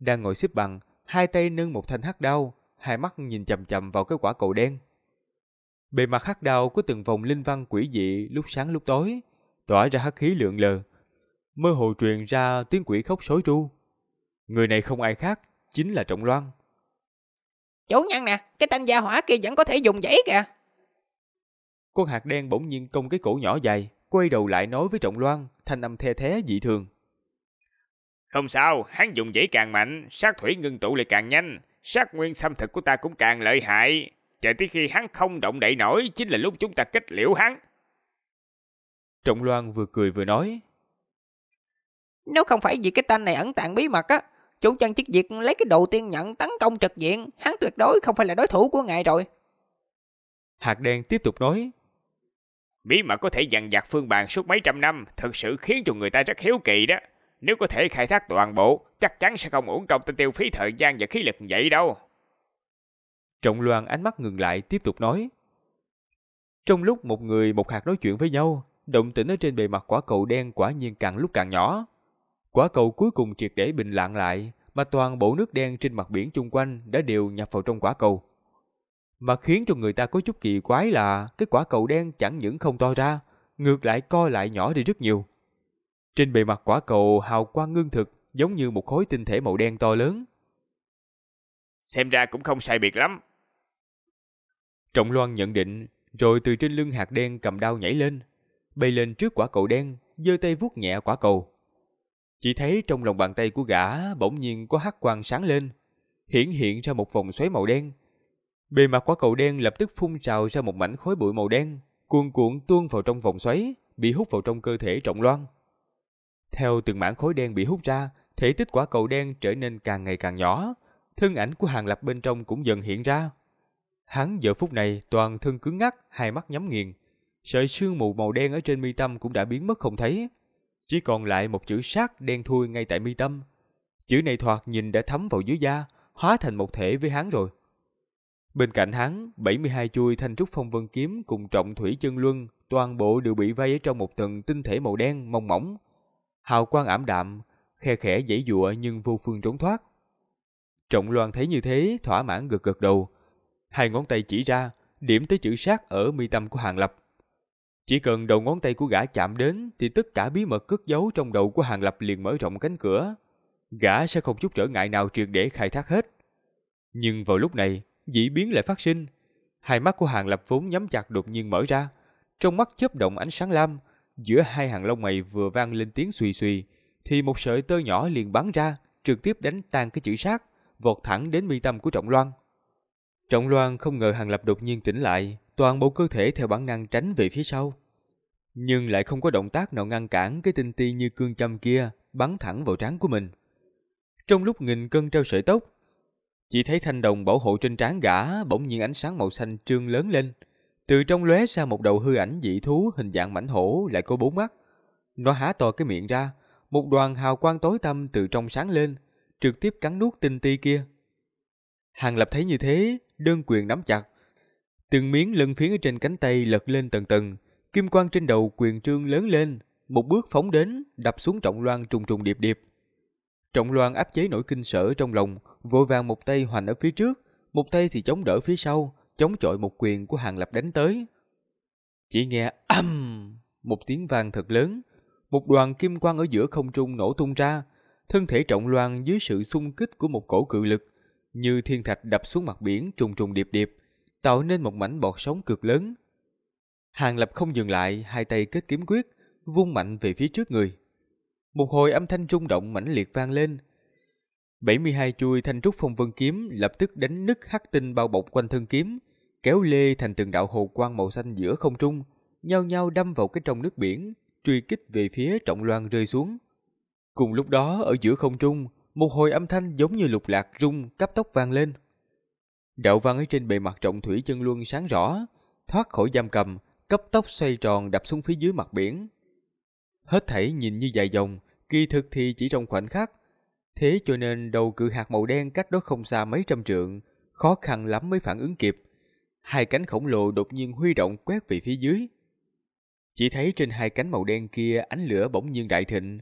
đang ngồi xếp bằng, hai tay nâng một thanh hắc đao, hai mắt nhìn chằm chằm vào cái quả cầu đen. Bề mặt hắc đao có từng vòng linh văn quỷ dị lúc sáng lúc tối, tỏa ra hắc khí lượng lờ. Mơ hồ truyền ra tiếng quỷ khóc sói tru. Người này không ai khác, chính là Trọng Loan. Chủ nhân nè, cái tên gia hỏa kia vẫn có thể dùng giấy kìa. Con hạt đen bỗng nhiên cong cái cổ nhỏ dài, quay đầu lại nói với Trọng Loan, thanh âm the thế dị thường. Không sao, hắn dùng giấy càng mạnh, sát thủy ngưng tụ lại càng nhanh, sát nguyên xâm thực của ta cũng càng lợi hại. Chờ tới khi hắn không động đậy nổi chính là lúc chúng ta kích liễu hắn. Trọng Loan vừa cười vừa nói. Nếu không phải vì cái tên này ẩn tàng bí mật á, Chủ chân chiếc Việt lấy cái đồ tiên nhận tấn công trực diện, hắn tuyệt đối không phải là đối thủ của ngài rồi. Hạt đen tiếp tục nói. Bí mật có thể dằn vặt phương bàn suốt mấy trăm năm, thật sự khiến cho người ta rất hiếu kỳ đó. Nếu có thể khai thác toàn bộ, chắc chắn sẽ không uổng công tên tiêu phí thời gian và khí lực vậy đâu. Trọng Loan ánh mắt ngừng lại tiếp tục nói. Trong lúc một người một hạt nói chuyện với nhau, động tĩnh ở trên bề mặt quả cầu đen quả nhiên càng lúc càng nhỏ. Quả cầu cuối cùng triệt để bình lặng lại, mà toàn bộ nước đen trên mặt biển chung quanh đã đều nhập vào trong quả cầu. Mà khiến cho người ta có chút kỳ quái là cái quả cầu đen chẳng những không to ra, ngược lại co lại nhỏ đi rất nhiều. Trên bề mặt quả cầu hào quang ngưng thực giống như một khối tinh thể màu đen to lớn. Xem ra cũng không sai biệt lắm. Trọng Loan nhận định, rồi từ trên lưng hạt đen cầm đao nhảy lên, bay lên trước quả cầu đen, giơ tay vuốt nhẹ quả cầu. Chỉ thấy trong lòng bàn tay của gã bỗng nhiên có hắc quang sáng lên, hiển hiện ra một vòng xoáy màu đen. Bề mặt quả cầu đen lập tức phun trào ra một mảnh khối bụi màu đen, cuồn cuộn tuôn vào trong vòng xoáy, bị hút vào trong cơ thể trọng loan. Theo từng mảng khối đen bị hút ra, thể tích quả cầu đen trở nên càng ngày càng nhỏ, thân ảnh của Hàng Lập bên trong cũng dần hiện ra. Hắn giờ phút này toàn thân cứng ngắc, hai mắt nhắm nghiền, sợi sương mù màu đen ở trên mi tâm cũng đã biến mất không thấy chỉ còn lại một chữ sát đen thui ngay tại mi tâm. Chữ này thoạt nhìn đã thấm vào dưới da, hóa thành một thể với hắn rồi. Bên cạnh hắn, 72 chuôi thanh trúc phong vân kiếm cùng trọng thủy chân luân, toàn bộ đều bị vây ở trong một tầng tinh thể màu đen mông mỏng. Hào quang ảm đạm, khe khẽ dãy dụa nhưng vô phương trốn thoát. Trọng loan thấy như thế, thỏa mãn gật gật đầu. Hai ngón tay chỉ ra, điểm tới chữ sát ở mi tâm của Hàng Lập. Chỉ cần đầu ngón tay của gã chạm đến thì tất cả bí mật cất giấu trong đầu của Hàng Lập liền mở rộng cánh cửa. Gã sẽ không chút trở ngại nào triệt để khai thác hết. Nhưng vào lúc này, dị biến lại phát sinh. Hai mắt của Hàng Lập vốn nhắm chặt đột nhiên mở ra. Trong mắt chớp động ánh sáng lam, giữa hai hàng lông mày vừa vang lên tiếng xùy xùy, thì một sợi tơ nhỏ liền bắn ra, trực tiếp đánh tan cái chữ sát, vọt thẳng đến mi tâm của Trọng Loan. Trọng Loan không ngờ Hàng Lập đột nhiên tỉnh lại, toàn bộ cơ thể theo bản năng tránh về phía sau. Nhưng lại không có động tác nào ngăn cản cái tinh ti như cương châm kia bắn thẳng vào trán của mình. Trong lúc nghìn cân treo sợi tóc, chỉ thấy thanh đồng bảo hộ trên trán gã bỗng nhiên ánh sáng màu xanh trương lớn lên. Từ trong lóe ra một đầu hư ảnh dị thú hình dạng mảnh hổ lại có bốn mắt. Nó há to cái miệng ra, một đoàn hào quang tối tăm từ trong sáng lên, trực tiếp cắn nuốt tinh ti kia. Hàng lập thấy như thế, đơn quyền nắm chặt, Từng miếng lân phiến ở trên cánh tay lật lên tầng tầng, kim quang trên đầu quyền trương lớn lên, một bước phóng đến, đập xuống trọng loan trùng trùng điệp điệp. Trọng loan áp chế nỗi kinh sợ trong lòng, vội vàng một tay hoành ở phía trước, một tay thì chống đỡ phía sau, chống chọi một quyền của hàng lập đánh tới. Chỉ nghe âm một tiếng vang thật lớn, một đoàn kim quang ở giữa không trung nổ tung ra, thân thể trọng loan dưới sự xung kích của một cổ cự lực, như thiên thạch đập xuống mặt biển trùng trùng điệp điệp, tạo nên một mảnh bọt sóng cực lớn. Hàng lập không dừng lại, hai tay kết kiếm quyết, vung mạnh về phía trước người. Một hồi âm thanh rung động mãnh liệt vang lên. 72 chuôi thanh trúc phong vân kiếm lập tức đánh nứt hắc tinh bao bọc quanh thân kiếm, kéo lê thành từng đạo hồ quang màu xanh giữa không trung, nhau nhau đâm vào cái trong nước biển, truy kích về phía trọng loan rơi xuống. Cùng lúc đó ở giữa không trung, một hồi âm thanh giống như lục lạc rung cấp tốc vang lên. Đạo văn ở trên bề mặt trọng thủy chân luân sáng rõ, thoát khỏi giam cầm, cấp tốc xoay tròn đập xuống phía dưới mặt biển. Hết thảy nhìn như dài dòng, kỳ thực thì chỉ trong khoảnh khắc. Thế cho nên đầu cự hạt màu đen cách đó không xa mấy trăm trượng, khó khăn lắm mới phản ứng kịp. Hai cánh khổng lồ đột nhiên huy động quét về phía dưới. Chỉ thấy trên hai cánh màu đen kia ánh lửa bỗng nhiên đại thịnh.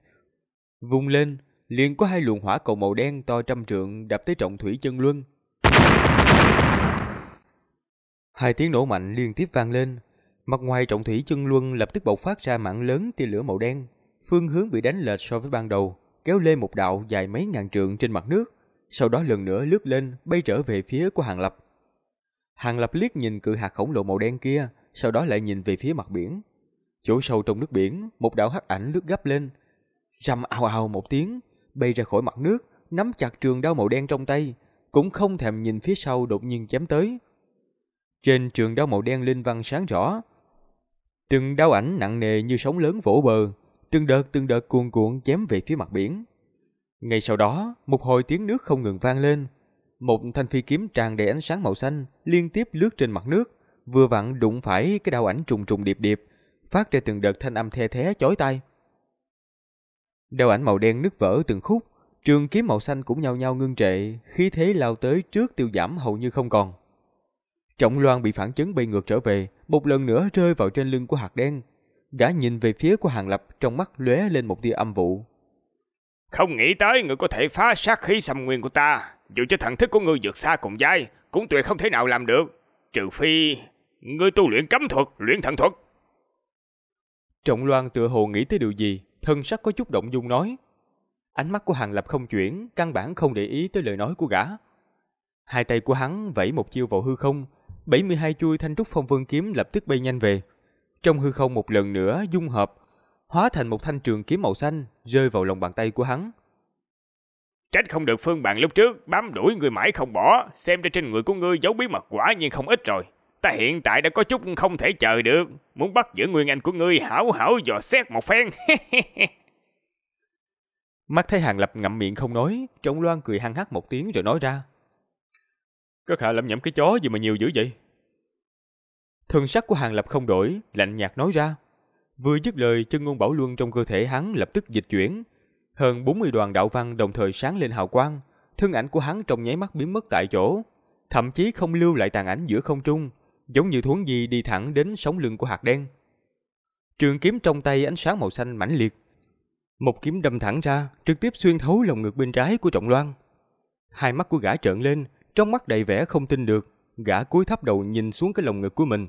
Vùng lên, liền có hai luồng hỏa cầu màu đen to trăm trượng đập tới trọng thủy chân luân. Hai tiếng nổ mạnh liên tiếp vang lên. Mặt ngoài trọng thủy chân luân lập tức bộc phát ra mảng lớn tia lửa màu đen. Phương hướng bị đánh lệch so với ban đầu, kéo lên một đạo dài mấy ngàn trượng trên mặt nước. Sau đó lần nữa lướt lên, bay trở về phía của hàng lập. Hàng lập liếc nhìn cự hạt khổng lồ màu đen kia, sau đó lại nhìn về phía mặt biển. Chỗ sâu trong nước biển, một đạo hắc ảnh lướt gấp lên. Rầm ào ào một tiếng, bay ra khỏi mặt nước, nắm chặt trường đao màu đen trong tay, cũng không thèm nhìn phía sau đột nhiên chém tới. Trên trường đao màu đen linh văn sáng rõ. Từng đao ảnh nặng nề như sóng lớn vỗ bờ, từng đợt từng đợt cuồn cuộn chém về phía mặt biển. Ngay sau đó, một hồi tiếng nước không ngừng vang lên. Một thanh phi kiếm tràn đầy ánh sáng màu xanh liên tiếp lướt trên mặt nước, vừa vặn đụng phải cái đao ảnh trùng trùng điệp điệp, phát ra từng đợt thanh âm the thé chói tai. Đao ảnh màu đen nứt vỡ từng khúc, trường kiếm màu xanh cũng nhao nhao ngưng trệ, khí thế lao tới trước tiêu giảm hầu như không còn. Trọng Loan bị phản chấn bay ngược trở về, một lần nữa rơi vào trên lưng của hạt đen. Gã nhìn về phía của hàng lập trong mắt lóe lên một tia âm vụ. Không nghĩ tới người có thể phá sát khí xâm nguyên của ta, dù cho thần thức của ngươi vượt xa cùng giai, cũng tuyệt không thể nào làm được. Trừ phi, ngươi tu luyện cấm thuật, luyện thần thuật. Trọng Loan tựa hồ nghĩ tới điều gì, thân sắc có chút động dung nói. Ánh mắt của Hàng Lập không chuyển, căn bản không để ý tới lời nói của gã. Hai tay của hắn vẫy một chiêu vào hư không, 72 chuôi thanh trúc phong vân kiếm lập tức bay nhanh về. Trong hư không một lần nữa dung hợp, hóa thành một thanh trường kiếm màu xanh rơi vào lòng bàn tay của hắn. Trách không được phương bạn lúc trước bám đuổi người mãi không bỏ, xem ra trên người của ngươi giấu bí mật quả nhiên không ít rồi. Ta hiện tại đã có chút không thể chờ được, muốn bắt giữ nguyên anh của ngươi hảo hảo dò xét một phen. Mắt thấy Hàng Lập ngậm miệng không nói, Trọng Loan cười hăng hắc một tiếng rồi nói ra. Các hạ lẩm nhẩm cái chó gì mà nhiều dữ vậy? Thần sắc của Hàng Lập không đổi, lạnh nhạt nói ra. Vừa dứt lời, chân ngôn bảo luân trong cơ thể hắn lập tức dịch chuyển. Hơn 40 đoàn đạo văn đồng thời sáng lên hào quang, thân ảnh của hắn trong nháy mắt biến mất tại chỗ, thậm chí không lưu lại tàn ảnh giữa không trung, giống như thuấn di đi thẳng đến sống lưng của hạt đen. Trường kiếm trong tay ánh sáng màu xanh mãnh liệt. Một kiếm đâm thẳng ra, trực tiếp xuyên thấu lồng ngực bên trái của Trọng Loan. Hai mắt của gã trợn lên, trong mắt đầy vẻ không tin được, gã cúi thấp đầu nhìn xuống cái lồng ngực của mình.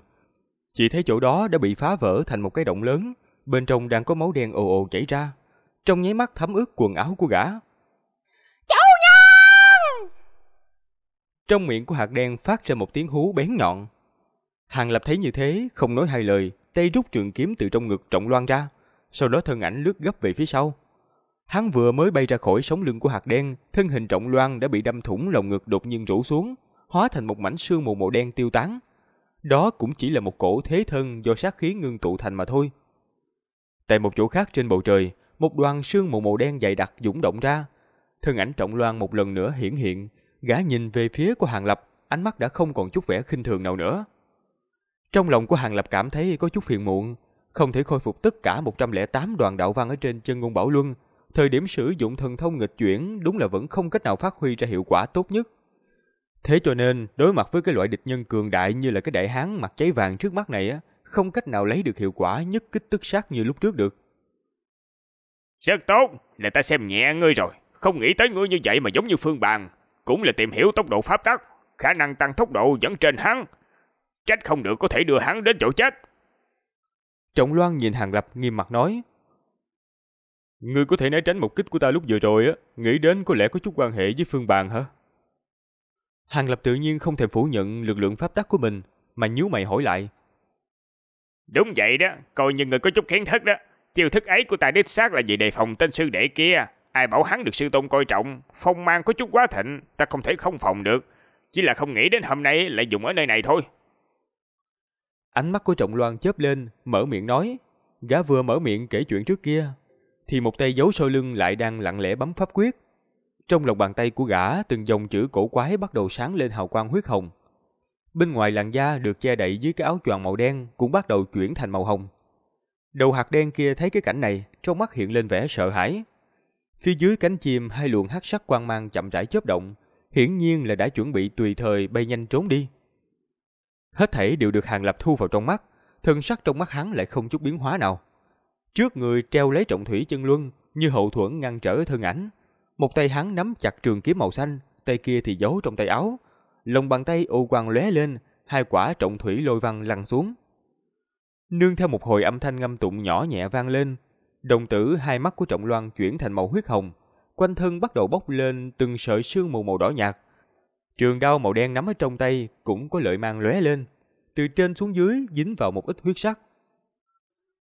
Chỉ thấy chỗ đó đã bị phá vỡ thành một cái động lớn, bên trong đang có máu đen ồ ồ chảy ra, trong nháy mắt thấm ướt quần áo của gã. Châu nhân! Trong miệng của hạt đen phát ra một tiếng hú bén nhọn. Hàng lập thấy như thế, không nói hai lời, tay rút trường kiếm từ trong ngực trọng loan ra, sau đó thân ảnh lướt gấp về phía sau, Hắn vừa mới bay ra khỏi sống lưng của hạt đen, thân hình trọng loan đã bị đâm thủng lồng ngực đột nhiên rũ xuống, hóa thành một mảnh sương mù màu đen tiêu tán. Đó cũng chỉ là một cổ thế thân do sát khí ngưng tụ thành mà thôi. Tại một chỗ khác trên bầu trời, một đoàn sương mù màu đen dày đặc dũng động ra. Thân ảnh trọng loan một lần nữa hiển hiện, gã nhìn về phía của Hàng Lập, ánh mắt đã không còn chút vẻ khinh thường nào nữa. Trong lòng của Hàng Lập cảm thấy có chút phiền muộn, không thể khôi phục tất cả 108 đoàn đạo văn ở trên chân ngôn Bảo Luân, thời điểm sử dụng thần thông nghịch chuyển đúng là vẫn không cách nào phát huy ra hiệu quả tốt nhất. Thế cho nên, đối mặt với cái loại địch nhân cường đại như là cái đại hán mặt cháy vàng trước mắt này á, không cách nào lấy được hiệu quả nhất kích tức sát như lúc trước được. Rất tốt, là ta xem nhẹ ngươi rồi, không nghĩ tới ngươi như vậy mà giống như phương bàn, cũng là tìm hiểu tốc độ pháp tắc, khả năng tăng tốc độ vẫn trên hắn. Trách không được có thể đưa hắn đến chỗ chết. Trọng Loan nhìn Hàng Lập nghiêm mặt nói, Ngươi có thể né tránh một kích của ta lúc vừa rồi á, nghĩ đến có lẽ có chút quan hệ với Phương Bàn hả? Hàng Lập tự nhiên không thèm phủ nhận lực lượng pháp tắc của mình, mà nhíu mày hỏi lại. Đúng vậy đó, coi như người có chút kiến thức đó. Chiêu thức ấy của ta đích xác là vì đề phòng tên sư đệ kia. Ai bảo hắn được sư tôn coi trọng, phong mang có chút quá thịnh, ta không thể không phòng được. Chỉ là không nghĩ đến hôm nay lại dùng ở nơi này thôi. Ánh mắt của Trọng Loan chớp lên, mở miệng nói. Gã vừa mở miệng kể chuyện trước kia, thì một tay giấu sau lưng lại đang lặng lẽ bấm pháp quyết. Trong lòng bàn tay của gã, từng dòng chữ cổ quái bắt đầu sáng lên hào quang huyết hồng. Bên ngoài làn da được che đậy dưới cái áo choàng màu đen cũng bắt đầu chuyển thành màu hồng. Đầu hạt đen kia thấy cái cảnh này, trong mắt hiện lên vẻ sợ hãi. Phía dưới cánh chim hai luồng hắc sắc quang mang chậm rãi chớp động, hiển nhiên là đã chuẩn bị tùy thời bay nhanh trốn đi. Hết thảy đều được Hàng Lập thu vào trong mắt, thân sắc trong mắt hắn lại không chút biến hóa nào. Trước người treo lấy trọng thủy chân luân, như hậu thuẫn ngăn trở thân ảnh. Một tay hắn nắm chặt trường kiếm màu xanh, tay kia thì giấu trong tay áo. Lòng bàn tay ô quang lóe lên, hai quả trọng thủy lôi văng lăn xuống. Nương theo một hồi âm thanh ngâm tụng nhỏ nhẹ vang lên, đồng tử hai mắt của Trọng Loan chuyển thành màu huyết hồng, quanh thân bắt đầu bốc lên từng sợi sương mù màu đỏ nhạt. Trường đao màu đen nắm ở trong tay cũng có lợi mang lóe lên, từ trên xuống dưới dính vào một ít huyết sắc.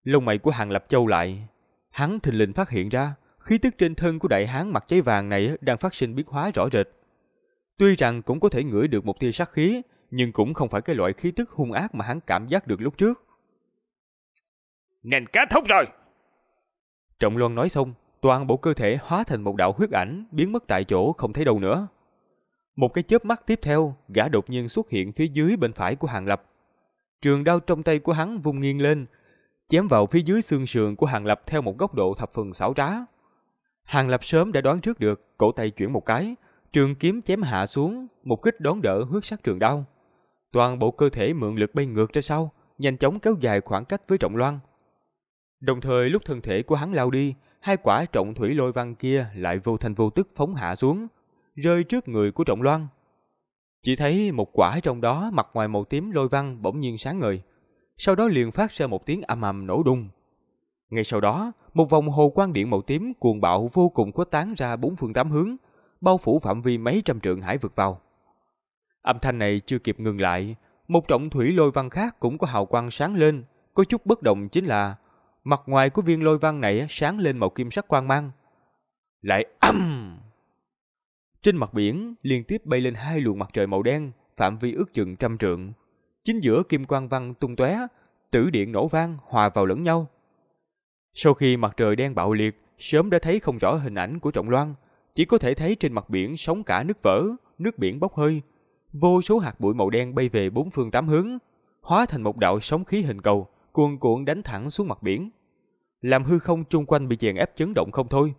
Lông mày của Hàng Lập Châu lại. Hắn thình lình phát hiện ra, khí tức trên thân của đại hán mặt cháy vàng này đang phát sinh biến hóa rõ rệt. Tuy rằng cũng có thể ngửi được một tia sát khí, nhưng cũng không phải cái loại khí tức hung ác mà hắn cảm giác được lúc trước. Nền cá thốc rồi! Trọng Loan nói xong, toàn bộ cơ thể hóa thành một đạo huyết ảnh, biến mất tại chỗ không thấy đâu nữa. Một cái chớp mắt tiếp theo, gã đột nhiên xuất hiện phía dưới bên phải của Hàng Lập. Trường đao trong tay của hắn vung nghiêng lên, chém vào phía dưới xương sườn của Hàng Lập theo một góc độ thập phần xảo trá. Hàng Lập sớm đã đoán trước được, cổ tay chuyển một cái, trường kiếm chém hạ xuống, một kích đón đỡ huyết sắc trường đau. Toàn bộ cơ thể mượn lực bay ngược ra sau, nhanh chóng kéo dài khoảng cách với trọng loan. Đồng thời lúc thân thể của hắn lao đi, hai quả trọng thủy lôi văn kia lại vô thành vô tức phóng hạ xuống, rơi trước người của trọng loan. Chỉ thấy một quả trong đó mặt ngoài màu tím lôi văn bỗng nhiên sáng ngời, sau đó liền phát ra một tiếng âm ầm nổ đùng. Ngay sau đó, một vòng hồ quang điện màu tím cuồng bạo vô cùng khuếch tán ra bốn phương tám hướng, bao phủ phạm vi mấy trăm trượng hải vực vào. Âm thanh này chưa kịp ngừng lại, một trọng thủy lôi văn khác cũng có hào quang sáng lên, có chút bất động chính là mặt ngoài của viên lôi văn này sáng lên màu kim sắc quang mang. Lại âm! Trên mặt biển liên tiếp bay lên hai luồng mặt trời màu đen, phạm vi ước chừng trăm trượng, chính giữa kim quang văn tung tóe, tử điện nổ vang hòa vào lẫn nhau. Sau khi mặt trời đen bạo liệt, sớm đã thấy không rõ hình ảnh của Trọng Loan, chỉ có thể thấy trên mặt biển sóng cả nước vỡ, nước biển bốc hơi, vô số hạt bụi màu đen bay về bốn phương tám hướng, hóa thành một đạo sóng khí hình cầu, cuồn cuộn đánh thẳng xuống mặt biển, làm hư không chung quanh bị chèn ép chấn động không thôi.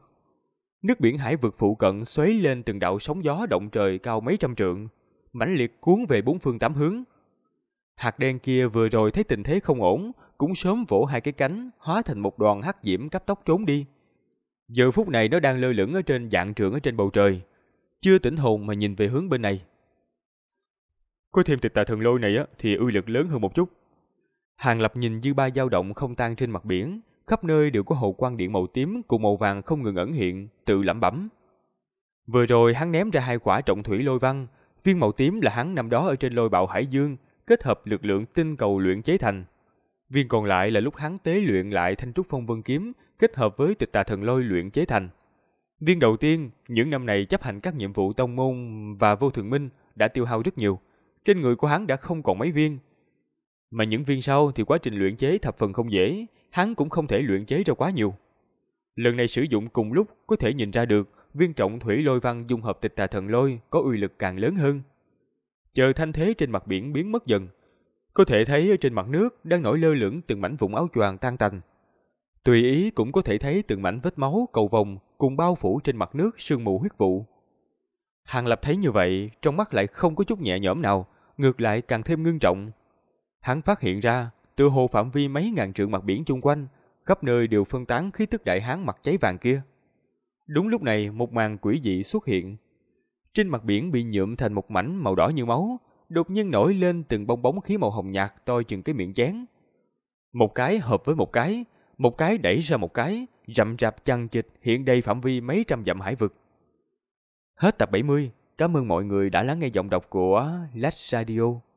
Nước biển hải vực phụ cận xoáy lên từng đạo sóng gió động trời cao mấy trăm trượng, mãnh liệt cuốn về bốn phương tám hướng. Hạt đen kia vừa rồi thấy tình thế không ổn, cũng sớm vỗ hai cái cánh, hóa thành một đoàn hắc diễm cấp tốc trốn đi. Giờ phút này nó đang lơ lửng ở trên dạng trường ở trên bầu trời, chưa tỉnh hồn mà nhìn về hướng bên này. Có thêm tịch tà thần lôi này á thì uy lực lớn hơn một chút. Hàng Lập nhìn dư ba dao động không tan trên mặt biển, khắp nơi đều có hậu quang điện màu tím cùng màu vàng không ngừng ẩn hiện, tự lẩm bẩm. Vừa rồi hắn ném ra hai quả trọng thủy lôi văn, viên màu tím là hắn năm đó ở trên lôi bạo hải dương kết hợp lực lượng tinh cầu luyện chế thành. Viên còn lại là lúc hắn tế luyện lại thanh trúc phong vân kiếm kết hợp với tịch tà thần lôi luyện chế thành. Viên đầu tiên, những năm này chấp hành các nhiệm vụ tông môn và vô thường minh đã tiêu hao rất nhiều. Trên người của hắn đã không còn mấy viên. Mà những viên sau thì quá trình luyện chế thập phần không dễ, hắn cũng không thể luyện chế ra quá nhiều. Lần này sử dụng cùng lúc có thể nhìn ra được viên trọng thủy lôi văn dung hợp tịch tà thần lôi có uy lực càng lớn hơn chờ thanh thế trên mặt biển biến mất dần. Có thể thấy ở trên mặt nước đang nổi lơ lửng từng mảnh vụn áo choàng tan tành. Tùy ý cũng có thể thấy từng mảnh vết máu cầu vòng cùng bao phủ trên mặt nước sương mù huyết vụ. Hàng Lập thấy như vậy, trong mắt lại không có chút nhẹ nhõm nào, ngược lại càng thêm ngưng trọng. Hắn phát hiện ra, từ hồ phạm vi mấy ngàn trượng mặt biển chung quanh, khắp nơi đều phân tán khí tức đại hán mặt cháy vàng kia. Đúng lúc này, một màn quỷ dị xuất hiện, trên mặt biển bị nhuộm thành một mảnh màu đỏ như máu, đột nhiên nổi lên từng bong bóng khí màu hồng nhạt to chừng cái miệng chén. Một cái hợp với một cái, một cái đẩy ra một cái, rậm rạp chằng chịt hiện đầy phạm vi mấy trăm dặm hải vực. Hết tập 70, cảm ơn mọi người đã lắng nghe giọng đọc của Lách Radio.